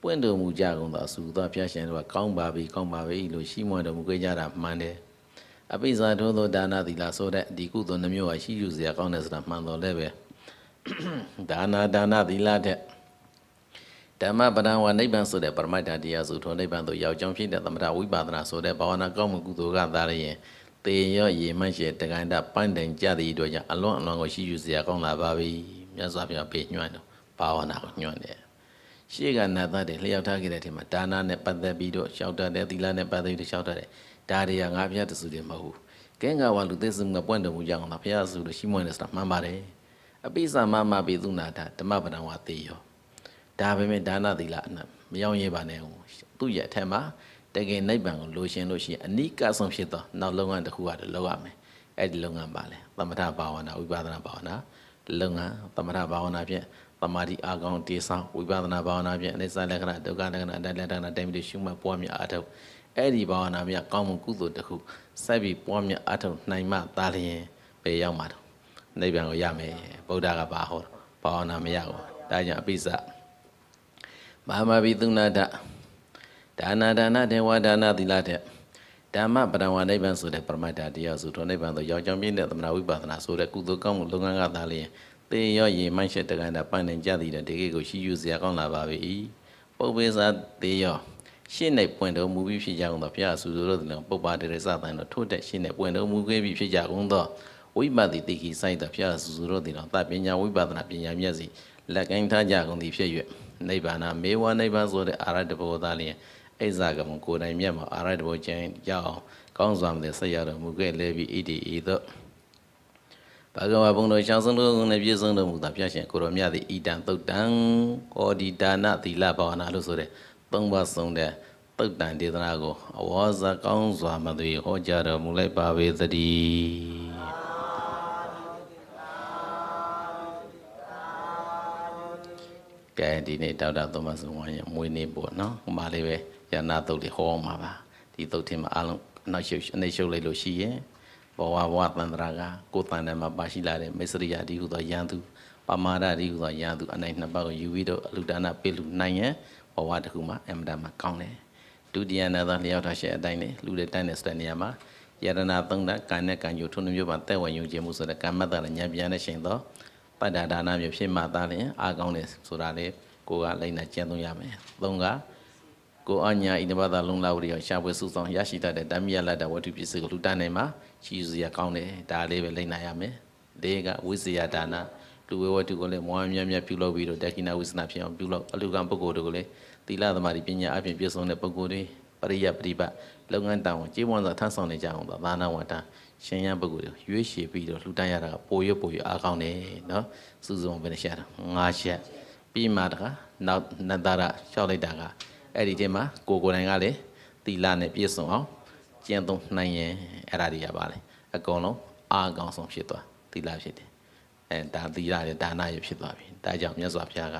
ပွင့်တော်မူကြကုန်သောအစုသောဖျားရှင်တို့ကကောင်းပါပြီကောင်းပါပြီလို့ရှိမွန်တော်မူခဲ့ကြတာမှန်တယ်အပိစာထိုးသောဒါနသီလဆိုတဲ့ဒီကုသိုလ်နှမျိုးဟာရှိယူစရာကောင်းတယ်ဆိုတာမှန်တော်လည်းပဲဒါနာဒါနသီလတဲ့ဓမ္မပဒံဝနိဗ္ဗာန်ဆိုတဲ့ပရမိတ်တာတရားစုထိုနိဗ္ဗာန်သို့ရောက်ကြောင်းဖြစ်တဲ့သမထဝိပါဒနာဆိုတဲ့ဘာဝနာကောင်းမှုကုသိုလ်ကသာလျင်တေရော့ရေမန့်ရှေတကန်တာပန့်တိုင်ကြသည့်အတွက်ကြောင့်အလွန်အလွန်ကိုရှိယူစရာကောင်းလာပါပြီမြတ်စွာဘုရားပေးညွှန်းတော့ဘာဝနာကိုညွှန်းတယ်ရှေ့ကနာသတဲ့လျှောက်ထားခဲ့တဲ့အချိန်မှာဒါနနဲ့ပတ်သက်ပြီးတော့ရှောက်တတ်တယ်သီလနဲ့ပတ်သက်ပြီးတော့ရှောက်တတ်တယ်ဒါတွေကငါဘုရားတဆူတယ်မဟုတ်ဘူးကဲငါဝါလူသက်စုငါပွင့်တော်မူကြအောင်လားဘုရားဆူလို့ရှိမွန်းတယ်ဆိုတာမှန်ပါတယ်အပိစာမမပိသုနာတာဓမ္မပဒံဝသေယောဒါပေမဲ့ဒါနသီလအနမရောက်ရဲပါနဲ့သူ့ရဲ့အထက်မှာတကယ်နိဗ္ဗာန်ကိုလိုရှင်လို့ရှိရင်အနိကဆုံးဖြစ်သောနောက်လုပ်ငန်းတစ်ခုကတော့လုပ်ရမယ်အဲ့ဒီလုပ်ငန်းပါလေသမထဘာဝနာဝိပဿနာဘာဝနာလုပ်ငန်းသမထဘာဝနာဖြင့်တမာတိအာကောင်တေဆောင်ဝိပဿနာဘာဝနာဖြင့်အနိစ္စလက္ခဏာဒုက္ခလက္ခဏာအတ္တလက္ခဏာတိုင်ပြီးရှုမှတ်ပွားများအားထုတ်အဲ့ဒီဘာဝနာများကောင်းမှုကုသိုလ်တစ်ခုဆက်ပြီးပွားများအားထုတ်နိုင်မှသာလျင်ပဲရောက်မှာတော့နိဗ္ဗာန်ကိုရမယ်ဗုဒ္ဓကဘာဟောဘာဝနာမရဘူးဒါကြောင့်အပိစ္ဆမဟာမဘိသုနာဒဒါနာဒါနတေဝဒါနသီလတေဓမ္မပရဝနိဗ္ဗာန်ဆိုတဲ့ပရမတ္တတရားဆိုတော့နိဗ္ဗာန်ဆိုရောက်ကြောင်းပြည့်တဲ့သမဏဝိပဿနာဆိုတဲ့ကုသိုလ်ကောင်းမှုလုပ်ငန်းကသာလျင်သေရောရေမိုက်ရှက်တက္ကန္တာပန်းနေကြသည်တဲ့ဒီကိကိုရှိယူစရာကောင်းလာပါပြီပုပ္ပေသာသေရောရှင်းနေပွင့်တော်မူပြီးဖြစ်ကြကုန်သောဘုရားဆူဆိုလို့တဲ့ပုပ္ပါဒေရစသံတော်ထို့တဲ့ရှင်းနေပွင့်တော်မူခဲ့ပြီးဖြစ်ကြကုန်သောဝိပဿတိတိခိဆိုင်သောဘုရားဆူဆိုလို့တဲ့သပညာဝိပဿနာပညာမျက်စိလက်ကင်းထားကြကုန်သည်ဖြစ်၍နိဗ္ဗာန်မေဝနိဗ္ဗာန်ဆိုတဲ့အာရတဘောသားလျင်အိဇာကမကိုယ်တိုင်မြတ်မှာအာရတဘောကျမ်းရအောင်ကောင်းစွာမတဲ့ဆက်ရတော်မူခဲ့လဲပြီးဣတိဤသို့ဘာဂဝဘုံတော်ရှောင်းဆုံးလုံးနဲ့ပြည့်စုံတော်မူတာပြရှင်ကိုရောမြတ်သည်ဣတံသုတ်တံကောဒီဒါနသီလဘာဝနာလို့ဆိုတဲ့သုံးပါးစုံတဲ့သုတ်တံဒေသနာကိုအဝါစာကောင်းစွာမသွေဟောကြားတော်မူလိုက်ပါပေသတည်းကဲဒီနေ့ဒေါက်တာသောမစုံဝမ်းရဲ့မွေးနေ့ပေါ့နော်ဟိုမှာလေးပဲရနာတုတ်တွေဟောအောင်ပါပါဒီတုတ်ထင်မှာအလုံးအနောက်ရှုပ်အနေရှုပ်လိုက်လို့ရှိရင်ဘဝဘဝတန္တရာကကိုယ်တန်တယ်မှာပါရှိလာတဲ့မေစရိယာဒီဟုသောယန္တုပမာဒဒီဟုသောယန္တုအနိုင်နှစ်ပါးကိုယူပြီးတော့အလူဒါနပေးလူနိုင်ရင်ဘဝတစ်ခုမှာအမတမှာကောင်းတယ်ဒုတိယနာသာလျောက်ထားရှေ့အတိုင်းလေလူတွေတိုင်းတဲ့စတဲ့နေရာမှာယရနာသုံးတာကံနဲ့ကံယူထုံမျိုးပါတဲ့ဝင်ယူခြင်းမှုဆိုတဲ့ကမ္မတ္တဉာဏ်ပြန်တဲ့ရှင်သောတတ္တဒါနမျိုးဖြစ်မှသာလျှင်အာကောင်းတယ်ဆိုတာလေကိုကလိမ့်နဲ့ကျင့်သုံးရမယ်။သုံးကကိုအညာဣတဘာသာလုံးလာဝရီအောင်ရှာဖွေစုဆောင်ရရှိတတ်တဲ့တမ္မိယလတ္တဝတ္ထုပစ္စည်းကိုလူတန်းနိုင်မှာရှိစရာကောင်းတယ်ဒါလေးပဲလိမ့်နိုင်ရမယ်။လေးကဝိဇယဒါနလူဝဲဝတ္ထုကိုလည်းမောဟမြတ်မြတ်ပြုလုပ်ပြီးတော့တက္ကိနာဝိသနာဖြစ်အောင်ပြုလုပ်အလူကံပုဂ္ဂိုလ်တို့ကိုလည်းသီလသမารိပညာအပြင်ပြည့်စုံတဲ့ပုဂ္ဂိုလ်တွေပရိယပရိပတ်လုပ်ငန်းတောင်းဝန်ကျေးမွန်စွာထမ်းဆောင်နေကြအောင်သာနာဝတ္တရှင်ရပုဂ္ဂိုလ်တွေရွေးရှည်ပြီးတော့လှူဒန်းရတာကပိုရွတ်ပိုရွတ်အားကောင်းတယ်နော်စုစုံပဲရှာတာ၅ရက်ပြီးမှတခါနောက်နန္တာရလျှောက်လိုက်တာကအဲ့ဒီတည်းမှာ ကိုကိုတိုင်းကလည်းသီလနဲ့ပြည့်စုံအောင်ကျင့်သုံးနိုင်ရင်အဲ့ဒါတွေရပါလေအကုန်လုံးအားကောင်းဆုံးဖြစ်သွားသီလဖြစ်တယ်အဲဒါသီလနဲ့ဒါနရဖြစ်သွားပြီဒါကြောင့်မြတ်စွာဘုရားက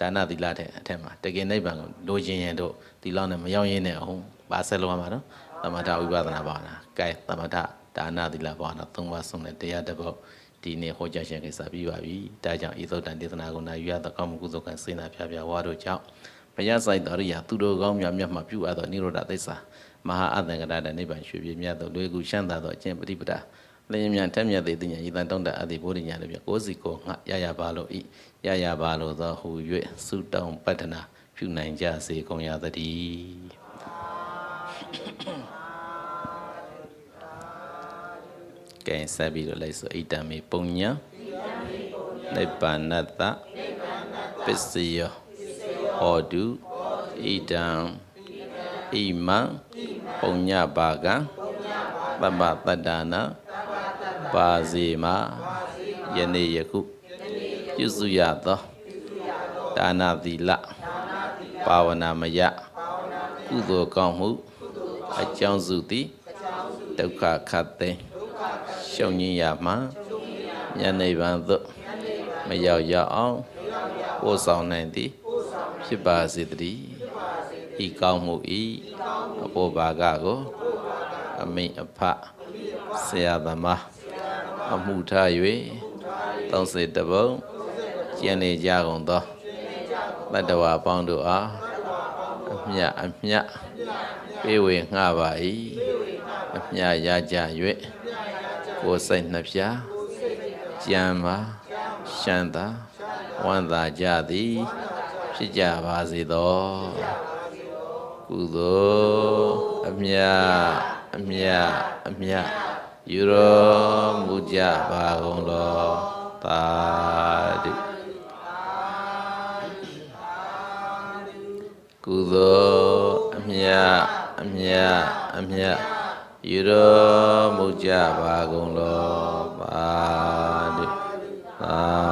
ဒါနသီလတဲ့အထက်မှာတကယ်နိဗ္ဗာန်ကိုလိုချင်ရင်တို့သီလနဲ့မရောက်ရင်လည်းအောင်ပါဆက်လို့ရမှာနော်သမထဝိပဿနာပါလားကဲသမထဒါနသီလဘာဝနာသုံးပါးဆုံးတဲ့တရားတစ်ပုဒ်ဒီနေ့ဟောကြားခြင်းကိစ္စပြီးပါပြီ။ဒါကြောင့်ဤသုတ်တန်ဒေသနာကိုနာယူရသောကောင်းမှုကုသိုလ်ကံစေနာဖြာဖြာဝါတို့ကြောင့်ဘုရားဆိုင်တော်ရိယာသူတို့ကောင်းများမြတ်မှပြုအပ်သောနိရောဓသစ္စာမဟာအတ္တကရတနိဗ္ဗာန်ရွှေပြည်မြတ်သောလွယ်ကူရှမ်းသာသောအကျင့်ပฏิပဒါလင်းမြန်ထက်မြတ်သေးတဲ့ဤတန်တောင်းတအသည်ဘုရားညာတို့ဖြင့်ကိုယ်စီကိုငှရရပါလို့ဤရရပါလို့သောဟူ၍ဆုတောင်းပတ္ထနာပြုနိုင်ကြစေကုန်ရသတည်းကဲဆက်ပြီးတော့လိုက်ဆိုအိတံမေပုံညာနိဗ္ဗာနတ္တပစ္စယောဟောတုဣဒံဣမံပုံညပါကံသမ္ပတတ္တနာပါစီမယနေ့ယခုပြုစုရသောဒါနသီလပါဝနာမယကုသိုလ်ကောင်းမှုအကြောင်းစုသည်ဒုက္ခခတ်သိမ်းရှုံညင်းရမှာဉာဏ်နိဗ္ဗာန်သို့မရောက်ရအောင်ပို့ဆောင်နိုင်သည်ဖြစ်ပါစေတည်းဤကောင်းမှုဤအဘောဘာကကိုအမိအဖဆရာသမားအမှုထား၍သုံးစေတပုံကျင်နေကြကုန်သောတတ္တဝါပေါင်းတို့အားအမြအမြပေးဝေငှပါ၏အမြရကြ၍ကိုယ်စိတ်နှပြကြံပါရှမ်းသာဝမ်းသာကြသည်ဖြစ်ကြပါစေသောကုသိုလ်အမြအမြအမြယူတော်မူကြပါကုန်တော်သာဓုကုသိုလ်အမြအမြအမြယူတော်မူကြပါကုန်တော်ပါတိသာ